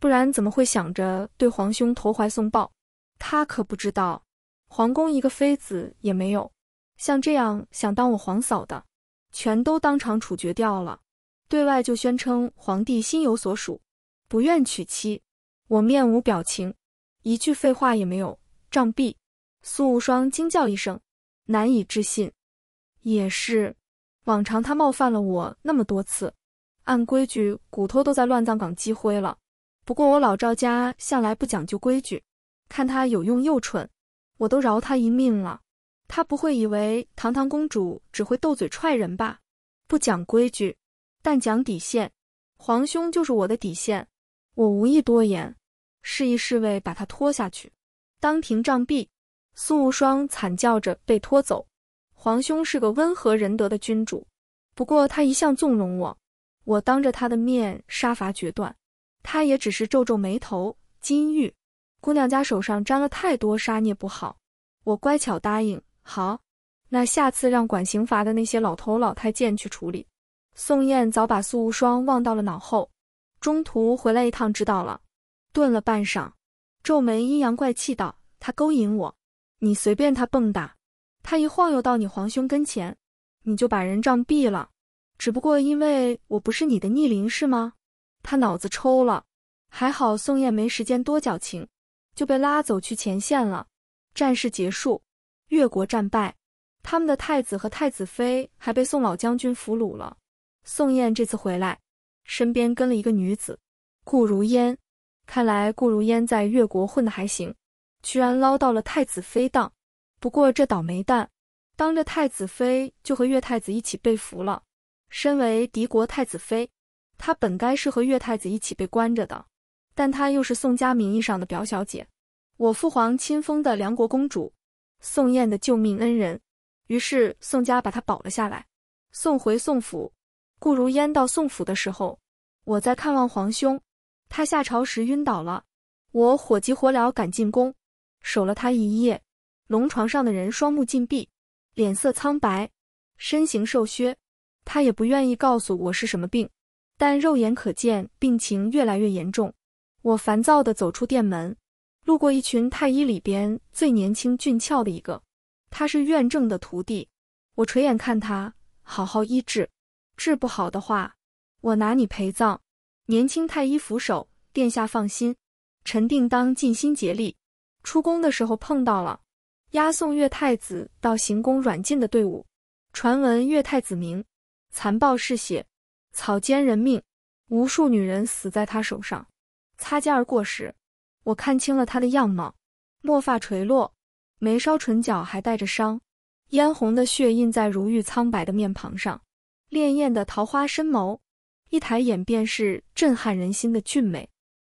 不然怎么会想着对皇兄投怀送抱？他可不知道。皇宫一个妃子也没有，像这样想当我皇嫂的，全都当场处决掉了。对外就宣称皇帝心有所属，不愿娶妻。我面无表情，一句废话也没有。杖毙！苏无双惊叫一声，难以置信。也是，往常他冒犯了我那么多次，按规矩骨头都在乱葬岗积灰了。不过我老赵家向来不讲究规矩，看他有用又蠢。我都饶他一命了，他不会以为堂堂公主只会斗嘴踹人吧？不讲规矩，但讲底线。皇兄就是我的底线，我无意多言，示意侍卫把他拖下去，当庭杖毙。苏无双惨叫着被拖走。皇兄是个温和仁德的君主，不过他一向纵容我，我当着他的面杀伐决断，他也只是皱皱眉头。金玉。姑娘家手上沾了太多杀孽不好，我乖巧答应。好，那下次让管刑罚的那些老头老太监去处理。宋艳早把苏无双忘到了脑后，中途回来一趟知道了。顿了半晌，皱眉阴阳怪气道：“他勾引我，你随便他蹦跶。他一晃悠到你皇兄跟前，你就把人杖毙了。只不过因为我不是你的逆鳞，是吗？”他脑子抽了，还好宋艳没时间多矫情。就被拉走去前线了。战事结束，越国战败，他们的太子和太子妃还被宋老将军俘虏了。宋燕这次回来，身边跟了一个女子，顾如烟。看来顾如烟在越国混的还行，居然捞到了太子妃当。不过这倒霉蛋，当着太子妃就和越太子一起被俘了。身为敌国太子妃，她本该是和越太子一起被关着的。但她又是宋家名义上的表小姐，我父皇亲封的梁国公主，宋艳的救命恩人。于是宋家把她保了下来，送回宋府。顾如烟到宋府的时候，我在看望皇兄，他下朝时晕倒了，我火急火燎赶进宫，守了他一夜。龙床上的人双目紧闭，脸色苍白，身形瘦削。他也不愿意告诉我是什么病，但肉眼可见病情越来越严重。我烦躁地走出店门，路过一群太医里边最年轻俊俏的一个，他是院正的徒弟。我垂眼看他，好好医治，治不好的话，我拿你陪葬。年轻太医扶手，殿下放心，臣定当尽心竭力。出宫的时候碰到了押送岳太子到行宫软禁的队伍，传闻岳太子明残暴嗜血，草菅人命，无数女人死在他手上。擦肩而过时，我看清了他的样貌，墨发垂落，眉梢唇角还带着伤，嫣红的血印在如玉苍白的面庞上，潋滟的桃花深眸，一抬眼便是震撼人心的俊美。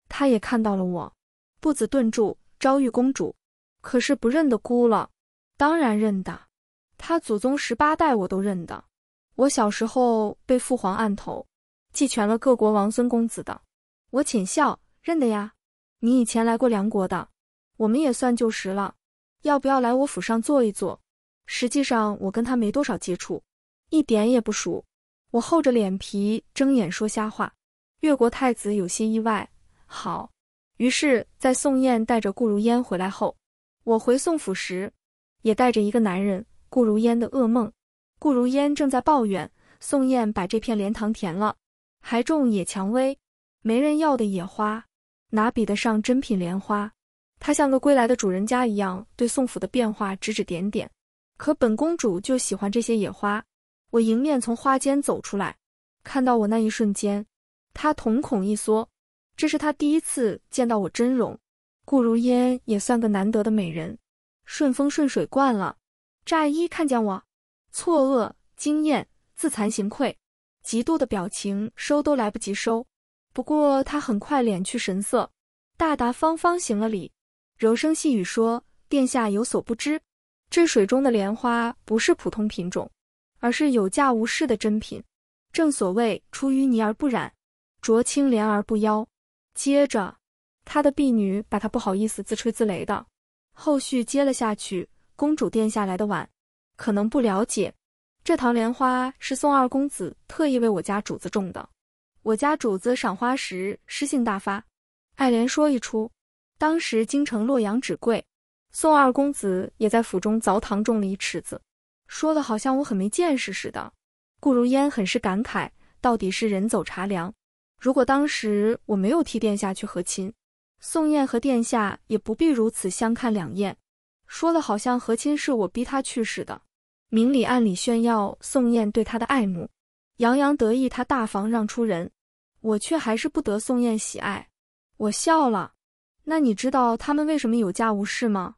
他也看到了我，步子顿住。昭玉公主，可是不认得姑了？当然认得，他祖宗十八代我都认得。我小时候被父皇按头，集全了各国王孙公子的。我浅笑。认得呀，你以前来过梁国的，我们也算旧识了。要不要来我府上坐一坐？实际上我跟他没多少接触，一点也不熟。我厚着脸皮睁眼说瞎话。越国太子有些意外。好，于是，在宋燕带着顾如烟回来后，我回宋府时，也带着一个男人。顾如烟的噩梦。顾如烟正在抱怨宋燕把这片莲塘填了，还种野蔷薇，没人要的野花。哪比得上真品莲花？她像个归来的主人家一样，对宋府的变化指指点点。可本公主就喜欢这些野花。我迎面从花间走出来，看到我那一瞬间，他瞳孔一缩，这是他第一次见到我真容。顾如烟也算个难得的美人，顺风顺水惯了，乍一看见我，错愕、惊艳、自惭形愧、嫉妒的表情收都来不及收。不过他很快敛去神色，大大方方行了礼，柔声细语说：“殿下有所不知，这水中的莲花不是普通品种，而是有价无市的珍品。正所谓出淤泥而不染，濯清涟而不妖。”接着，他的婢女把他不好意思自吹自擂的后续接了下去：“公主殿下来的晚，可能不了解，这塘莲花是宋二公子特意为我家主子种的。”我家主子赏花时诗兴大发，《爱莲说》一出，当时京城洛阳纸贵。宋二公子也在府中凿堂种了一池子，说的好像我很没见识似的。顾如烟很是感慨，到底是人走茶凉。如果当时我没有替殿下去和亲，宋燕和殿下也不必如此相看两厌。说的好像和亲是我逼他去似的，明里暗里炫耀宋燕对他的爱慕，洋洋得意他大房让出人。我却还是不得宋燕喜爱。我笑了。那你知道他们为什么有价无市吗？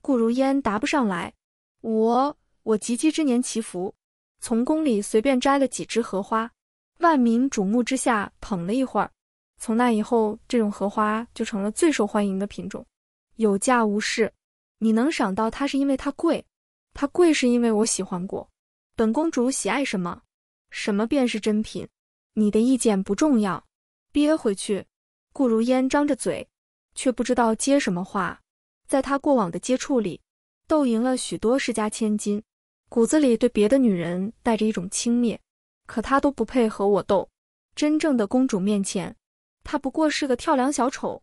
顾如烟答不上来。我我及笄之年祈福，从宫里随便摘了几枝荷花，万民瞩目之下捧了一会儿。从那以后，这种荷花就成了最受欢迎的品种，有价无市。你能赏到它是因为它贵？它贵是因为我喜欢过。本公主喜爱什么，什么便是珍品。你的意见不重要，憋回去。顾如烟张着嘴，却不知道接什么话。在她过往的接触里，斗赢了许多世家千金，骨子里对别的女人带着一种轻蔑。可她都不配和我斗，真正的公主面前，她不过是个跳梁小丑。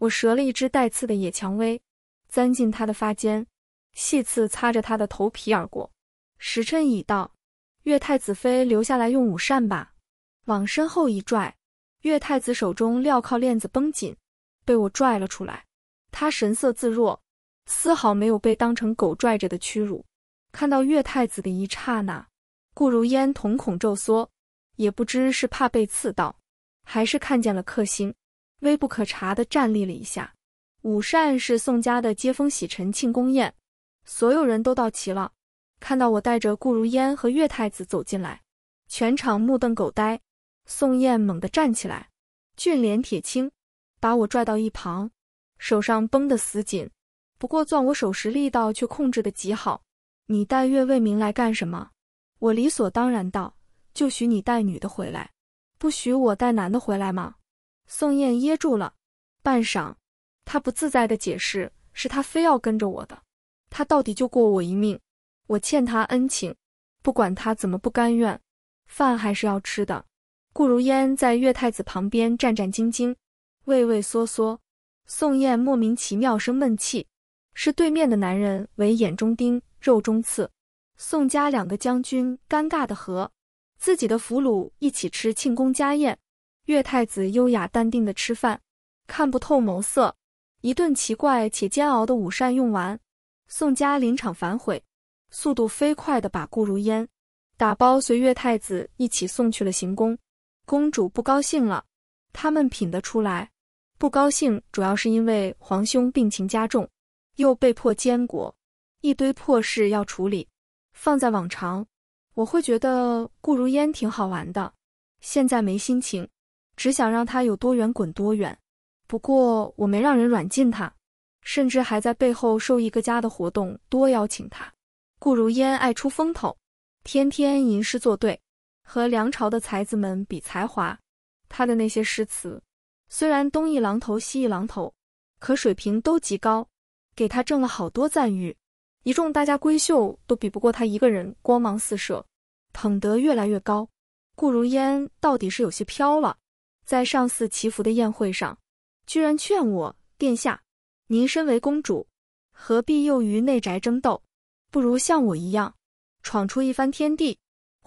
我折了一只带刺的野蔷薇，簪进她的发间，细刺擦着她的头皮而过。时辰已到，月太子妃留下来用午膳吧。往身后一拽，岳太子手中镣铐链子绷紧，被我拽了出来。他神色自若，丝毫没有被当成狗拽着的屈辱。看到岳太子的一刹那，顾如烟瞳孔骤缩，也不知是怕被刺到，还是看见了克星，微不可察地站立了一下。午膳是宋家的接风洗尘庆功宴，所有人都到齐了。看到我带着顾如烟和岳太子走进来，全场目瞪狗呆。宋艳猛地站起来，俊脸铁青，把我拽到一旁，手上绷得死紧。不过攥我手时力道却控制得极好。你带月未明来干什么？我理所当然道：“就许你带女的回来，不许我带男的回来吗？”宋艳噎住了，半晌，他不自在的解释：“是他非要跟着我的，他到底救过我一命，我欠他恩情，不管他怎么不甘愿，饭还是要吃的。”顾如烟在岳太子旁边战战兢兢、畏畏缩缩。宋艳莫名其妙生闷气，是对面的男人为眼中钉、肉中刺。宋家两个将军尴尬的和自己的俘虏一起吃庆功家宴。岳太子优雅淡定的吃饭，看不透谋色。一顿奇怪且煎熬的午膳用完，宋家临场反悔，速度飞快的把顾如烟打包随岳太子一起送去了行宫。公主不高兴了，他们品得出来。不高兴主要是因为皇兄病情加重，又被迫监国，一堆破事要处理。放在往常，我会觉得顾如烟挺好玩的，现在没心情，只想让他有多远滚多远。不过我没让人软禁他，甚至还在背后受一个家的活动多邀请他。顾如烟爱出风头，天天吟诗作对。和梁朝的才子们比才华，他的那些诗词虽然东一榔头西一榔头，可水平都极高，给他挣了好多赞誉。一众大家闺秀都比不过他一个人光芒四射，捧得越来越高。顾如烟到底是有些飘了，在上寺祈福的宴会上，居然劝我殿下：“您身为公主，何必又与内宅争斗？不如像我一样，闯出一番天地。”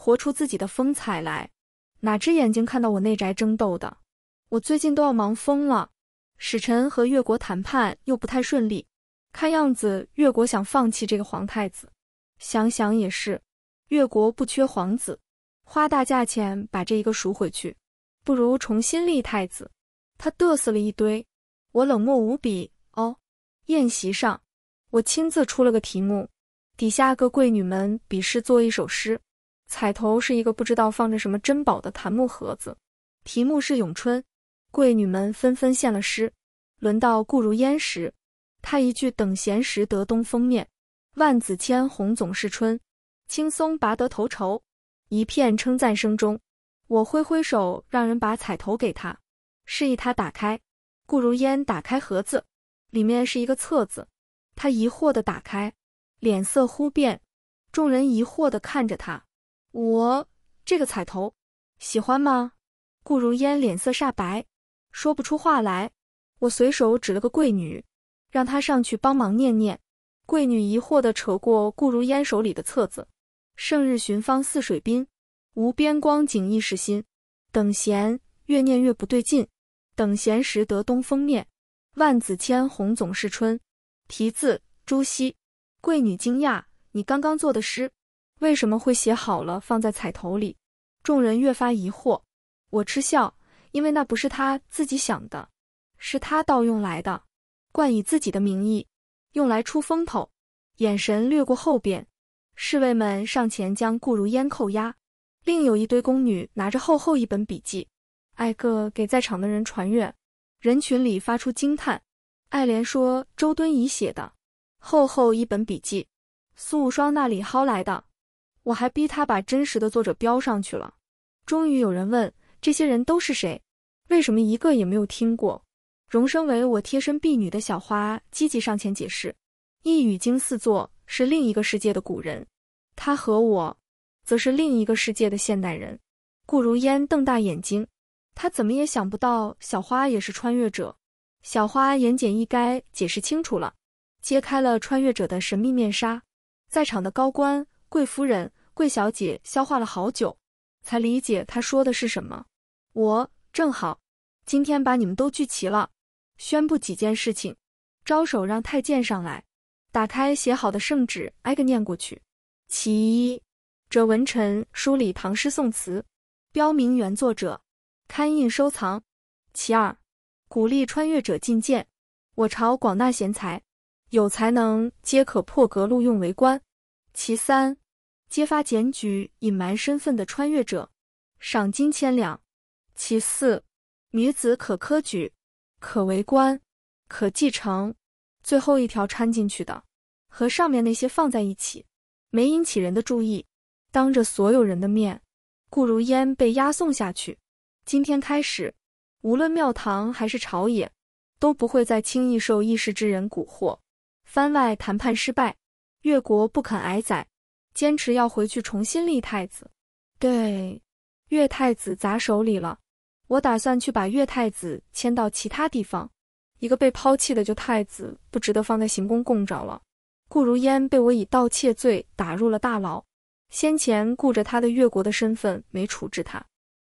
活出自己的风采来，哪只眼睛看到我内宅争斗的？我最近都要忙疯了，使臣和越国谈判又不太顺利，看样子越国想放弃这个皇太子。想想也是，越国不缺皇子，花大价钱把这一个赎回去，不如重新立太子。他嘚瑟了一堆，我冷漠无比。哦，宴席上，我亲自出了个题目，底下各贵女们比试做一首诗。彩头是一个不知道放着什么珍宝的檀木盒子，题目是咏春，贵女们纷纷献了诗。轮到顾如烟时，她一句“等闲识得东风面，万紫千红总是春”，轻松拔得头筹。一片称赞声中，我挥挥手让人把彩头给她，示意她打开。顾如烟打开盒子，里面是一个册子，她疑惑地打开，脸色忽变，众人疑惑地看着她。我这个彩头，喜欢吗？顾如烟脸色煞白，说不出话来。我随手指了个贵女，让她上去帮忙念念。贵女疑惑地扯过顾如烟手里的册子：“胜日寻芳泗水滨，无边光景一时新。等闲越念越不对劲。等闲识得东风面，万紫千红总是春。”题字：朱熹。贵女惊讶：“你刚刚做的诗？”为什么会写好了放在彩头里？众人越发疑惑。我嗤笑，因为那不是他自己想的，是他盗用来的，冠以自己的名义，用来出风头。眼神掠过后边，侍卫们上前将顾如烟扣押。另有一堆宫女拿着厚厚一本笔记，挨个给在场的人传阅，人群里发出惊叹。爱莲说：“周敦颐写的，厚厚一本笔记，苏无双那里薅来的。”我还逼他把真实的作者标上去了。终于有人问：这些人都是谁？为什么一个也没有听过？荣升为我贴身婢女的小花积极上前解释：“一语惊四座，是另一个世界的古人。他和我，则是另一个世界的现代人。”顾如烟瞪大眼睛，他怎么也想不到小花也是穿越者。小花言简意赅，解释清楚了，揭开了穿越者的神秘面纱。在场的高官。贵夫人、贵小姐消化了好久，才理解他说的是什么。我正好今天把你们都聚齐了，宣布几件事情。招手让太监上来，打开写好的圣旨，挨个念过去。其一，这文臣梳理唐诗宋词，标明原作者，刊印收藏。其二，鼓励穿越者进谏，我朝广纳贤才，有才能皆可破格录用为官。其三。揭发检举隐瞒身份的穿越者，赏金千两。其四，女子可科举，可为官，可继承。最后一条掺进去的，和上面那些放在一起，没引起人的注意。当着所有人的面，顾如烟被押送下去。今天开始，无论庙堂还是朝野，都不会再轻易受异世之人蛊惑。番外谈判失败，越国不肯挨宰。坚持要回去重新立太子，对越太子砸手里了。我打算去把越太子迁到其他地方。一个被抛弃的旧太子不值得放在行宫供着了。顾如烟被我以盗窃罪打入了大牢，先前顾着他的越国的身份没处置他，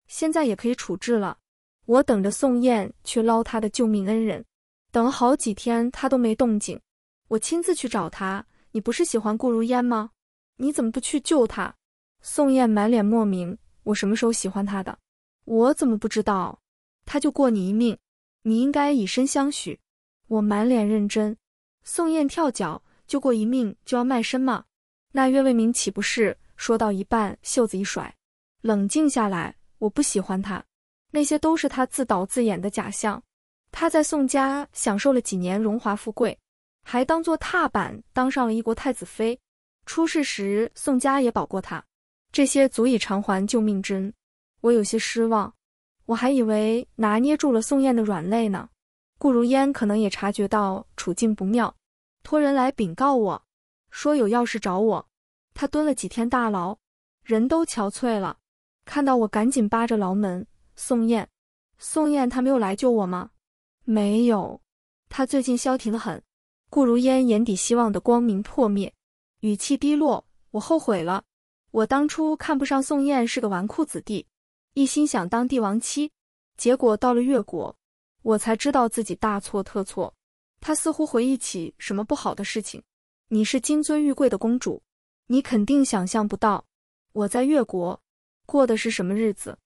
现在也可以处置了。我等着宋艳去捞他的救命恩人，等了好几天他都没动静，我亲自去找他。你不是喜欢顾如烟吗？你怎么不去救他？宋艳满脸莫名。我什么时候喜欢他的？我怎么不知道？他就过你一命，你应该以身相许。我满脸认真。宋艳跳脚，救过一命就要卖身吗？那岳未明岂不是……说到一半，袖子一甩，冷静下来。我不喜欢他，那些都是他自导自演的假象。他在宋家享受了几年荣华富贵，还当做踏板当上了一国太子妃。出事时，宋家也保过他，这些足以偿还救命之恩。我有些失望，我还以为拿捏住了宋燕的软肋呢。顾如烟可能也察觉到处境不妙，托人来禀告我说有要事找我。他蹲了几天大牢，人都憔悴了。看到我，赶紧扒着牢门。宋燕，宋燕，他没有来救我吗？没有，他最近消停的很。顾如烟眼底希望的光明破灭。语气低落，我后悔了。我当初看不上宋艳是个纨绔子弟，一心想当帝王妻，结果到了越国，我才知道自己大错特错。他似乎回忆起什么不好的事情。你是金尊玉贵的公主，你肯定想象不到我在越国过的是什么日子。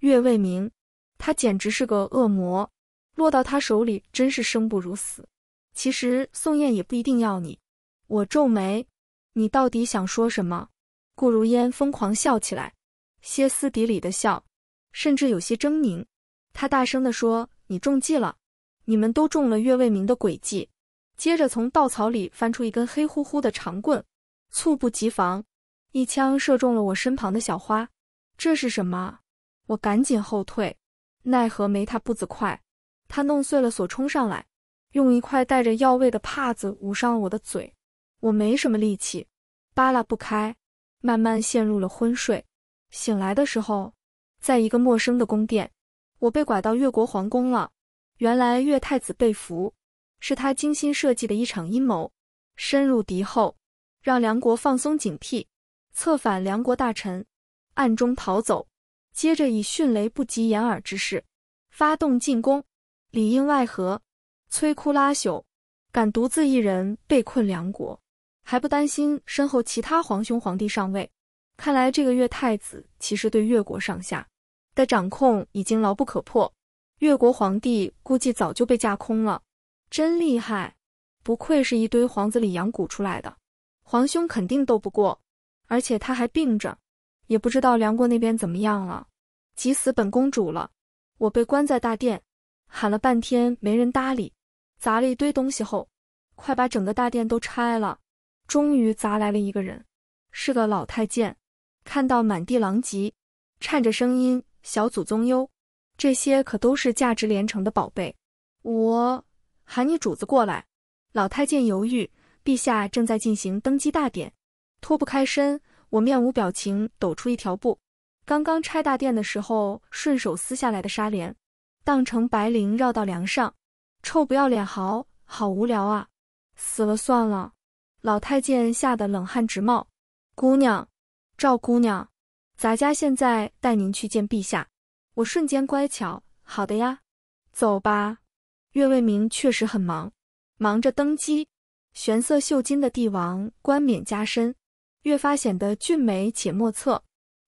越未明，他简直是个恶魔，落到他手里真是生不如死。其实宋艳也不一定要你。我皱眉。你到底想说什么？顾如烟疯狂笑起来，歇斯底里的笑，甚至有些狰狞。他大声地说：“你中计了，你们都中了岳未明的诡计。”接着从稻草里翻出一根黑乎乎的长棍，猝不及防，一枪射中了我身旁的小花。这是什么？我赶紧后退，奈何没他步子快，他弄碎了锁冲上来，用一块带着药味的帕子捂上了我的嘴。我没什么力气，扒拉不开，慢慢陷入了昏睡。醒来的时候，在一个陌生的宫殿，我被拐到越国皇宫了。原来越太子被俘，是他精心设计的一场阴谋，深入敌后，让梁国放松警惕，策反梁国大臣，暗中逃走，接着以迅雷不及掩耳之势发动进攻，里应外合，摧枯拉朽。敢独自一人被困梁国。还不担心身后其他皇兄皇帝上位？看来这个越太子其实对越国上下的掌控已经牢不可破。越国皇帝估计早就被架空了，真厉害！不愧是一堆皇子里养蛊出来的，皇兄肯定斗不过，而且他还病着。也不知道梁国那边怎么样了，急死本公主了！我被关在大殿，喊了半天没人搭理，砸了一堆东西后，快把整个大殿都拆了！终于砸来了一个人，是个老太监。看到满地狼藉，颤着声音：“小祖宗哟，这些可都是价值连城的宝贝。”我喊你主子过来。老太监犹豫：“陛下正在进行登基大典，脱不开身。”我面无表情，抖出一条布，刚刚拆大殿的时候顺手撕下来的纱帘，当成白绫绕到梁上。臭不要脸，好好无聊啊，死了算了。老太监吓得冷汗直冒，姑娘，赵姑娘，咱家现在带您去见陛下。我瞬间乖巧，好的呀，走吧。岳未明确实很忙，忙着登基，玄色绣金的帝王冠冕加身，越发显得俊美且莫测。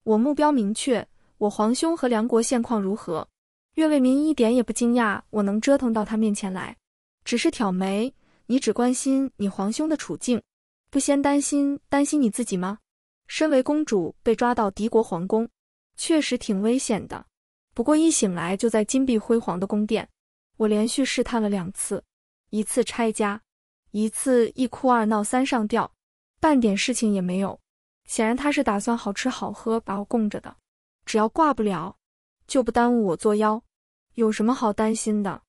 我目标明确，我皇兄和梁国现况如何？岳未民一点也不惊讶我能折腾到他面前来，只是挑眉。你只关心你皇兄的处境，不先担心担心你自己吗？身为公主被抓到敌国皇宫，确实挺危险的。不过一醒来就在金碧辉煌的宫殿，我连续试探了两次，一次拆家，一次一哭二闹三上吊，半点事情也没有。显然他是打算好吃好喝把我供着的，只要挂不了，就不耽误我作妖，有什么好担心的？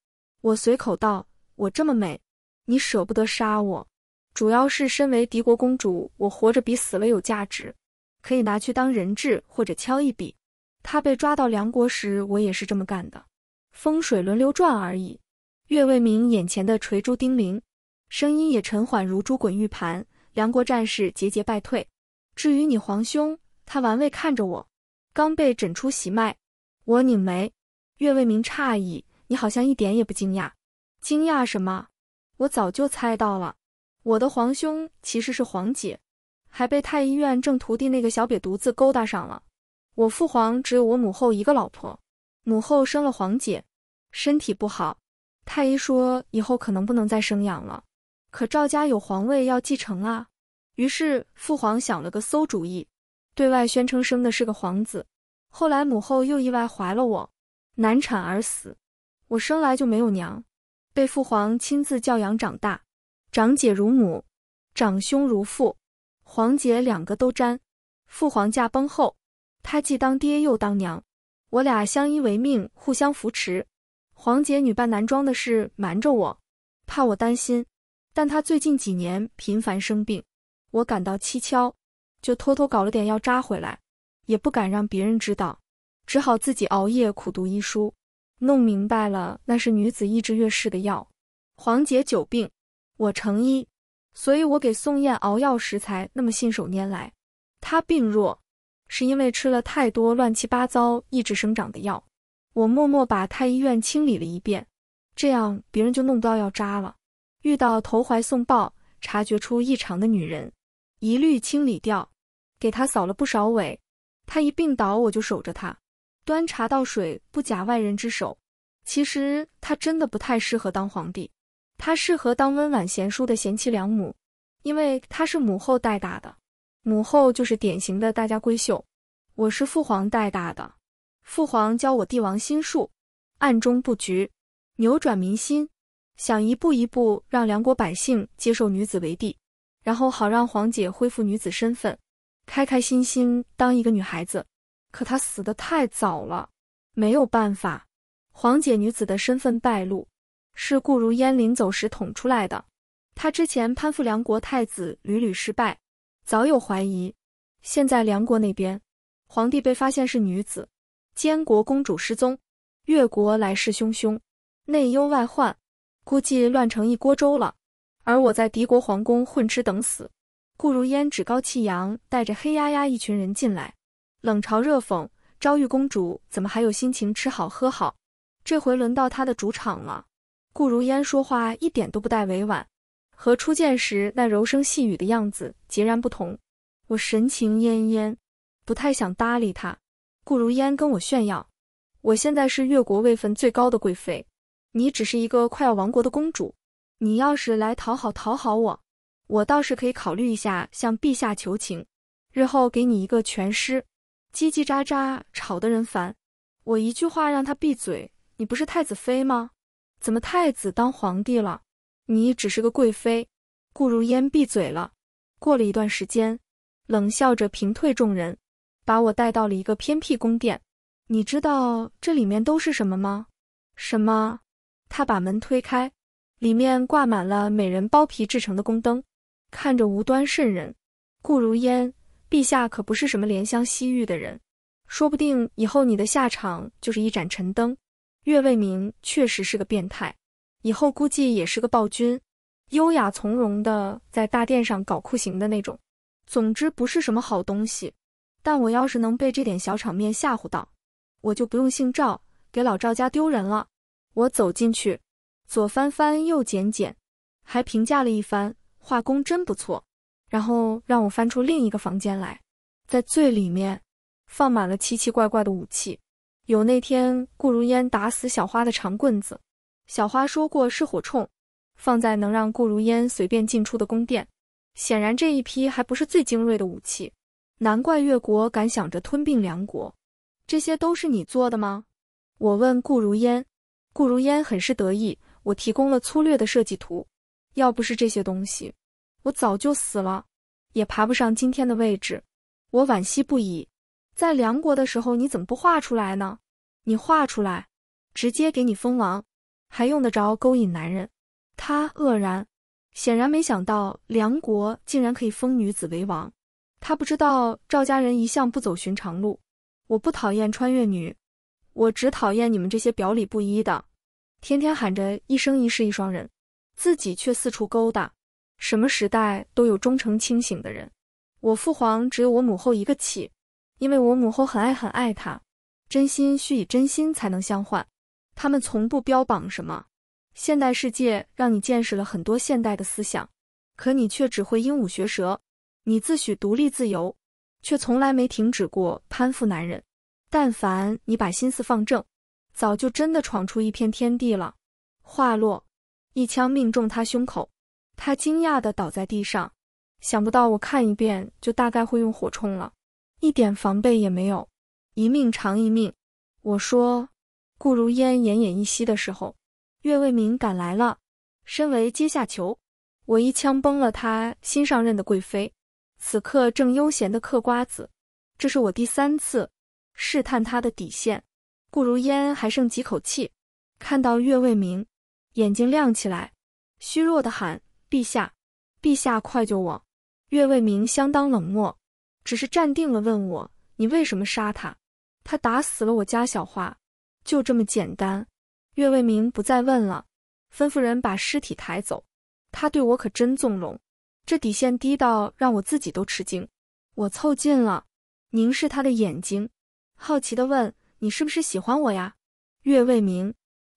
我随口道：“我这么美。”你舍不得杀我，主要是身为敌国公主，我活着比死了有价值，可以拿去当人质或者敲一笔。他被抓到梁国时，我也是这么干的，风水轮流转而已。岳未明眼前的垂珠叮铃，声音也沉缓如珠滚玉盘。梁国战士节节败退。至于你皇兄，他玩味看着我，刚被诊出喜脉。我拧眉。岳未明诧异：“你好像一点也不惊讶，惊讶什么？”我早就猜到了，我的皇兄其实是皇姐，还被太医院正徒弟那个小瘪犊子勾搭上了。我父皇只有我母后一个老婆，母后生了皇姐，身体不好，太医说以后可能不能再生养了。可赵家有皇位要继承啊，于是父皇想了个馊主意，对外宣称生的是个皇子。后来母后又意外怀了我，难产而死，我生来就没有娘。被父皇亲自教养长大，长姐如母，长兄如父，皇姐两个都沾。父皇驾崩后，他既当爹又当娘，我俩相依为命，互相扶持。黄姐女扮男装的事瞒着我，怕我担心。但她最近几年频繁生病，我感到蹊跷，就偷偷搞了点药扎回来，也不敢让别人知道，只好自己熬夜苦读医书。弄明白了，那是女子抑制月事的药。黄姐久病，我成医，所以我给宋艳熬药时才那么信手拈来。她病弱，是因为吃了太多乱七八糟抑制生长的药。我默默把太医院清理了一遍，这样别人就弄不到药渣了。遇到投怀送抱、察觉出异常的女人，一律清理掉，给她扫了不少尾。她一病倒，我就守着她。端茶倒水不假外人之手，其实他真的不太适合当皇帝，他适合当温婉贤淑的贤妻良母，因为他是母后带大的，母后就是典型的大家闺秀。我是父皇带大的，父皇教我帝王心术，暗中布局，扭转民心，想一步一步让梁国百姓接受女子为帝，然后好让皇姐恢复女子身份，开开心心当一个女孩子。可他死得太早了，没有办法。皇姐女子的身份败露，是顾如烟临走时捅出来的。他之前攀附梁国太子屡屡失败，早有怀疑。现在梁国那边，皇帝被发现是女子，监国公主失踪，越国来势汹汹，内忧外患，估计乱成一锅粥了。而我在敌国皇宫混吃等死。顾如烟趾高气扬，带着黑压压一群人进来。冷嘲热讽，昭玉公主怎么还有心情吃好喝好？这回轮到她的主场了。顾如烟说话一点都不带委婉，和初见时那柔声细语的样子截然不同。我神情恹恹，不太想搭理她。顾如烟跟我炫耀：“我现在是越国位分最高的贵妃，你只是一个快要亡国的公主。你要是来讨好讨好我，我倒是可以考虑一下向陛下求情，日后给你一个全尸。”叽叽喳喳，吵得人烦。我一句话让他闭嘴。你不是太子妃吗？怎么太子当皇帝了？你只是个贵妃。顾如烟闭嘴了。过了一段时间，冷笑着平退众人，把我带到了一个偏僻宫殿。你知道这里面都是什么吗？什么？他把门推开，里面挂满了美人剥皮制成的宫灯，看着无端渗人。顾如烟。陛下可不是什么怜香惜玉的人，说不定以后你的下场就是一盏陈灯。岳未明确实是个变态，以后估计也是个暴君，优雅从容的在大殿上搞酷刑的那种。总之不是什么好东西。但我要是能被这点小场面吓唬到，我就不用姓赵，给老赵家丢人了。我走进去，左翻翻右捡捡，还评价了一番，画工真不错。然后让我翻出另一个房间来，在最里面放满了奇奇怪怪的武器，有那天顾如烟打死小花的长棍子，小花说过是火铳，放在能让顾如烟随便进出的宫殿，显然这一批还不是最精锐的武器，难怪越国敢想着吞并梁国。这些都是你做的吗？我问顾如烟，顾如烟很是得意，我提供了粗略的设计图，要不是这些东西。我早就死了，也爬不上今天的位置，我惋惜不已。在梁国的时候，你怎么不画出来呢？你画出来，直接给你封王，还用得着勾引男人？他愕然，显然没想到梁国竟然可以封女子为王。他不知道赵家人一向不走寻常路。我不讨厌穿越女，我只讨厌你们这些表里不一的，天天喊着一生一世一双人，自己却四处勾搭。什么时代都有忠诚清醒的人。我父皇只有我母后一个妻，因为我母后很爱很爱他。真心需以真心才能相换。他们从不标榜什么。现代世界让你见识了很多现代的思想，可你却只会鹦鹉学舌。你自诩独立自由，却从来没停止过攀附男人。但凡你把心思放正，早就真的闯出一片天地了。话落，一枪命中他胸口。他惊讶地倒在地上，想不到我看一遍就大概会用火冲了，一点防备也没有，一命偿一命。我说，顾如烟奄奄一息的时候，岳未明赶来了。身为阶下囚，我一枪崩了他新上任的贵妃，此刻正悠闲地嗑瓜子。这是我第三次试探他的底线。顾如烟还剩几口气，看到岳未明，眼睛亮起来，虚弱地喊。陛下，陛下，快救我！岳未明相当冷漠，只是站定了，问我：“你为什么杀他？他打死了我家小花，就这么简单。”岳未明不再问了，吩咐人把尸体抬走。他对我可真纵容，这底线低到让我自己都吃惊。我凑近了，凝视他的眼睛，好奇地问：“你是不是喜欢我呀？”岳未明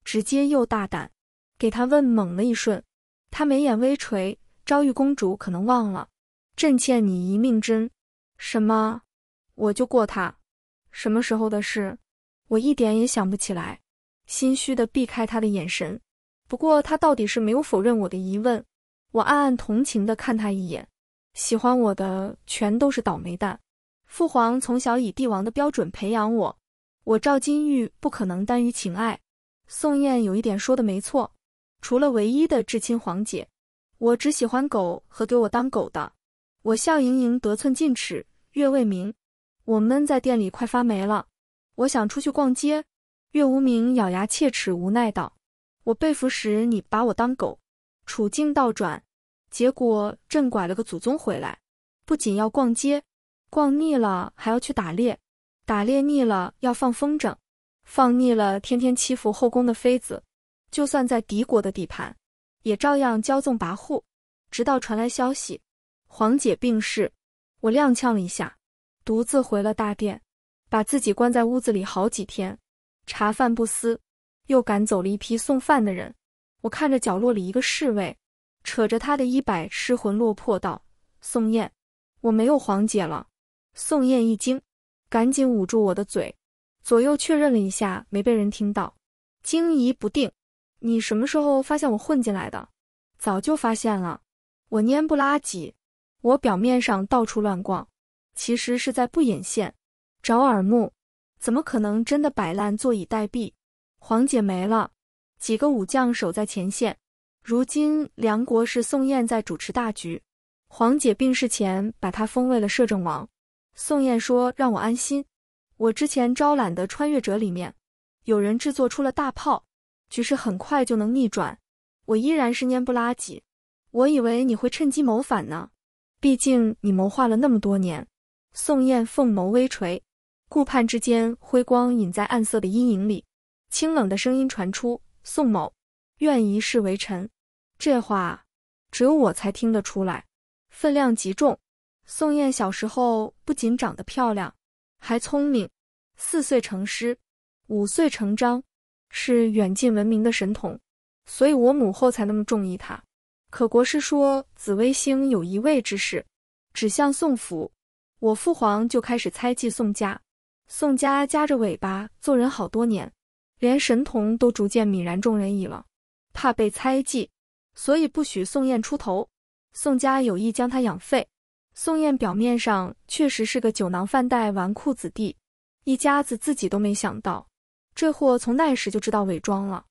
直接又大胆，给他问猛了一瞬。他眉眼微垂，昭玉公主可能忘了，朕欠你一命针。什么？我救过他？什么时候的事？我一点也想不起来。心虚的避开他的眼神。不过他到底是没有否认我的疑问，我暗暗同情的看他一眼。喜欢我的全都是倒霉蛋。父皇从小以帝王的标准培养我，我赵金玉不可能耽于情爱。宋艳有一点说的没错。除了唯一的至亲皇姐，我只喜欢狗和给我当狗的。我笑盈盈，得寸进尺。月未明，我闷在店里快发霉了。我想出去逛街。月无名咬牙切齿，无奈道：“我被俘时你把我当狗，处境倒转，结果朕拐了个祖宗回来，不仅要逛街，逛腻了还要去打猎，打猎腻了要放风筝，放腻了天天欺负后宫的妃子。”就算在敌国的地盘，也照样骄纵跋扈。直到传来消息，黄姐病逝，我踉跄了一下，独自回了大殿，把自己关在屋子里好几天，茶饭不思，又赶走了一批送饭的人。我看着角落里一个侍卫，扯着他的衣摆，失魂落魄道：“宋艳，我没有黄姐了。”宋艳一惊，赶紧捂住我的嘴，左右确认了一下，没被人听到，惊疑不定。你什么时候发现我混进来的？早就发现了。我蔫不拉几，我表面上到处乱逛，其实是在不眼线、找耳目。怎么可能真的摆烂坐以待毙？黄姐没了，几个武将守在前线。如今梁国是宋燕在主持大局。黄姐病逝前，把她封为了摄政王。宋燕说让我安心。我之前招揽的穿越者里面，有人制作出了大炮。局势很快就能逆转，我依然是蔫不拉几。我以为你会趁机谋反呢，毕竟你谋划了那么多年。宋艳凤眸微垂，顾盼之间辉光隐在暗色的阴影里，清冷的声音传出：“宋某愿一世为臣。”这话只有我才听得出来，分量极重。宋艳小时候不仅长得漂亮，还聪明，四岁成诗，五岁成章。是远近闻名的神童，所以我母后才那么中意他。可国师说紫微星有移位之事，指向宋府，我父皇就开始猜忌宋家。宋家夹着尾巴做人好多年，连神童都逐渐泯然众人矣了，怕被猜忌，所以不许宋燕出头。宋家有意将他养废。宋燕表面上确实是个酒囊饭袋、纨绔子弟，一家子自己都没想到。这货从那时就知道伪装了，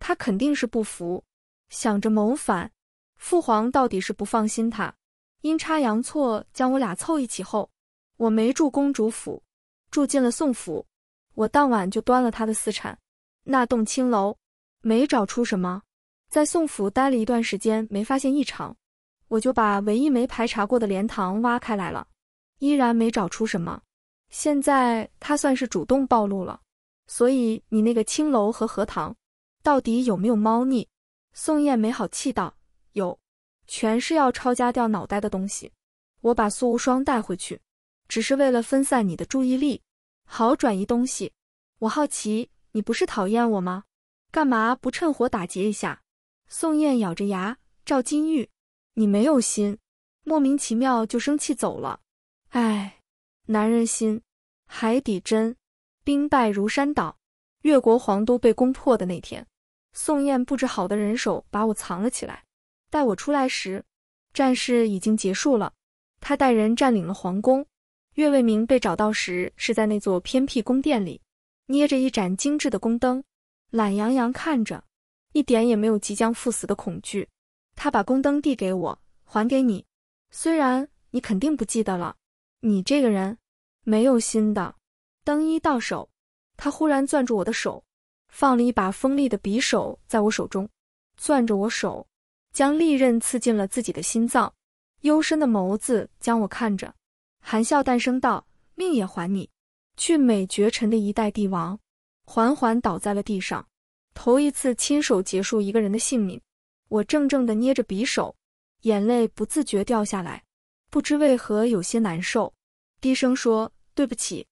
他肯定是不服，想着谋反。父皇到底是不放心他，阴差阳错将我俩凑一起后，我没住公主府，住进了宋府。我当晚就端了他的私产，那栋青楼，没找出什么。在宋府待了一段时间，没发现异常，我就把唯一没排查过的莲塘挖开来了，依然没找出什么。现在他算是主动暴露了。所以你那个青楼和荷塘，到底有没有猫腻？宋艳没好气道：“有，全是要抄家掉脑袋的东西。我把苏无双带回去，只是为了分散你的注意力，好转移东西。我好奇，你不是讨厌我吗？干嘛不趁火打劫一下？”宋艳咬着牙：“赵金玉，你没有心，莫名其妙就生气走了。哎，男人心，海底针。”兵败如山倒，越国皇都被攻破的那天，宋艳布置好的人手把我藏了起来。待我出来时，战事已经结束了，他带人占领了皇宫。岳未明被找到时，是在那座偏僻宫殿里，捏着一盏精致的宫灯，懒洋洋看着，一点也没有即将赴死的恐惧。他把宫灯递给我，还给你。虽然你肯定不记得了，你这个人没有心的。灯一到手，他忽然攥住我的手，放了一把锋利的匕首在我手中，攥着我手，将利刃刺进了自己的心脏。幽深的眸子将我看着，含笑淡声道：“命也还你。”俊美绝尘的一代帝王，缓缓倒在了地上。头一次亲手结束一个人的性命，我怔怔地捏着匕首，眼泪不自觉掉下来，不知为何有些难受，低声说：“对不起。”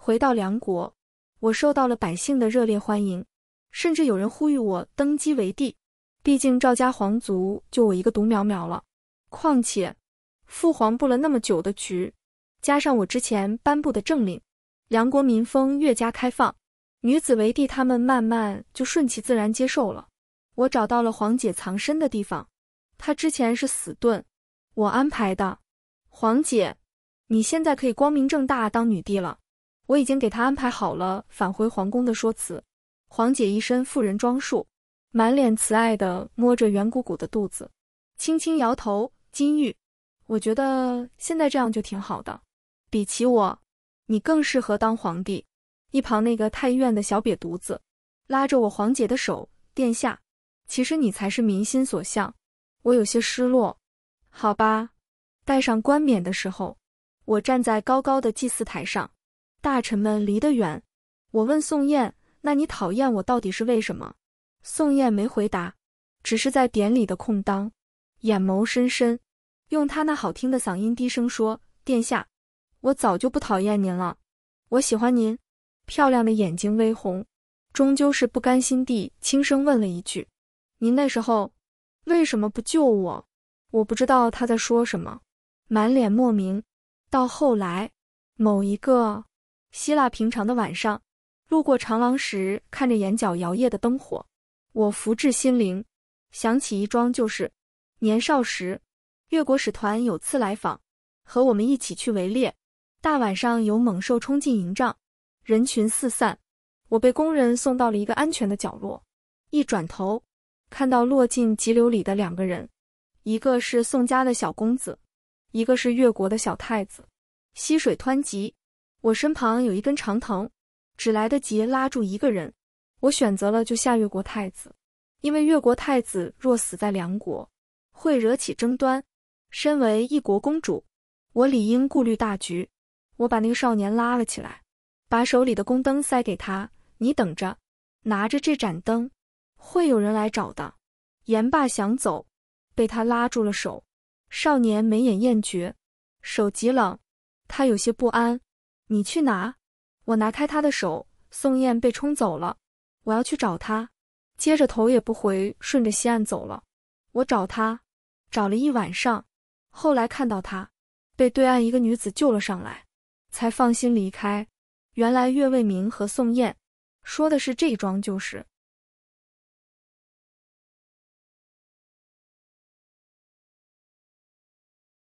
回到梁国，我受到了百姓的热烈欢迎，甚至有人呼吁我登基为帝。毕竟赵家皇族就我一个独苗苗了。况且父皇布了那么久的局，加上我之前颁布的政令，梁国民风越加开放，女子为帝，他们慢慢就顺其自然接受了。我找到了黄姐藏身的地方，她之前是死遁，我安排的。黄姐，你现在可以光明正大当女帝了。我已经给他安排好了返回皇宫的说辞。皇姐一身妇人装束，满脸慈爱地摸着圆鼓鼓的肚子，轻轻摇头。金玉，我觉得现在这样就挺好的。比起我，你更适合当皇帝。一旁那个太医院的小瘪犊子拉着我皇姐的手：“殿下，其实你才是民心所向。”我有些失落。好吧，戴上冠冕的时候，我站在高高的祭祀台上。大臣们离得远，我问宋艳：“那你讨厌我到底是为什么？”宋艳没回答，只是在典礼的空当，眼眸深深，用她那好听的嗓音低声说：“殿下，我早就不讨厌您了，我喜欢您。”漂亮的眼睛微红，终究是不甘心地轻声问了一句：“您那时候为什么不救我？”我不知道他在说什么，满脸莫名。到后来，某一个。希腊平常的晚上，路过长廊时，看着眼角摇曳的灯火，我福至心灵，想起一桩，就是年少时越国使团有次来访，和我们一起去围猎，大晚上有猛兽冲进营帐，人群四散，我被工人送到了一个安全的角落。一转头，看到落进急流里的两个人，一个是宋家的小公子，一个是越国的小太子。溪水湍急。我身旁有一根长藤，只来得及拉住一个人。我选择了救下越国太子，因为越国太子若死在梁国，会惹起争端。身为一国公主，我理应顾虑大局。我把那个少年拉了起来，把手里的宫灯塞给他：“你等着，拿着这盏灯，会有人来找的。”言罢想走，被他拉住了手。少年眉眼厌绝，手极冷，他有些不安。你去哪？我拿开他的手。宋艳被冲走了，我要去找他。接着头也不回，顺着西岸走了。我找他，找了一晚上，后来看到他被对岸一个女子救了上来，才放心离开。原来岳未明和宋艳说的是这桩旧事。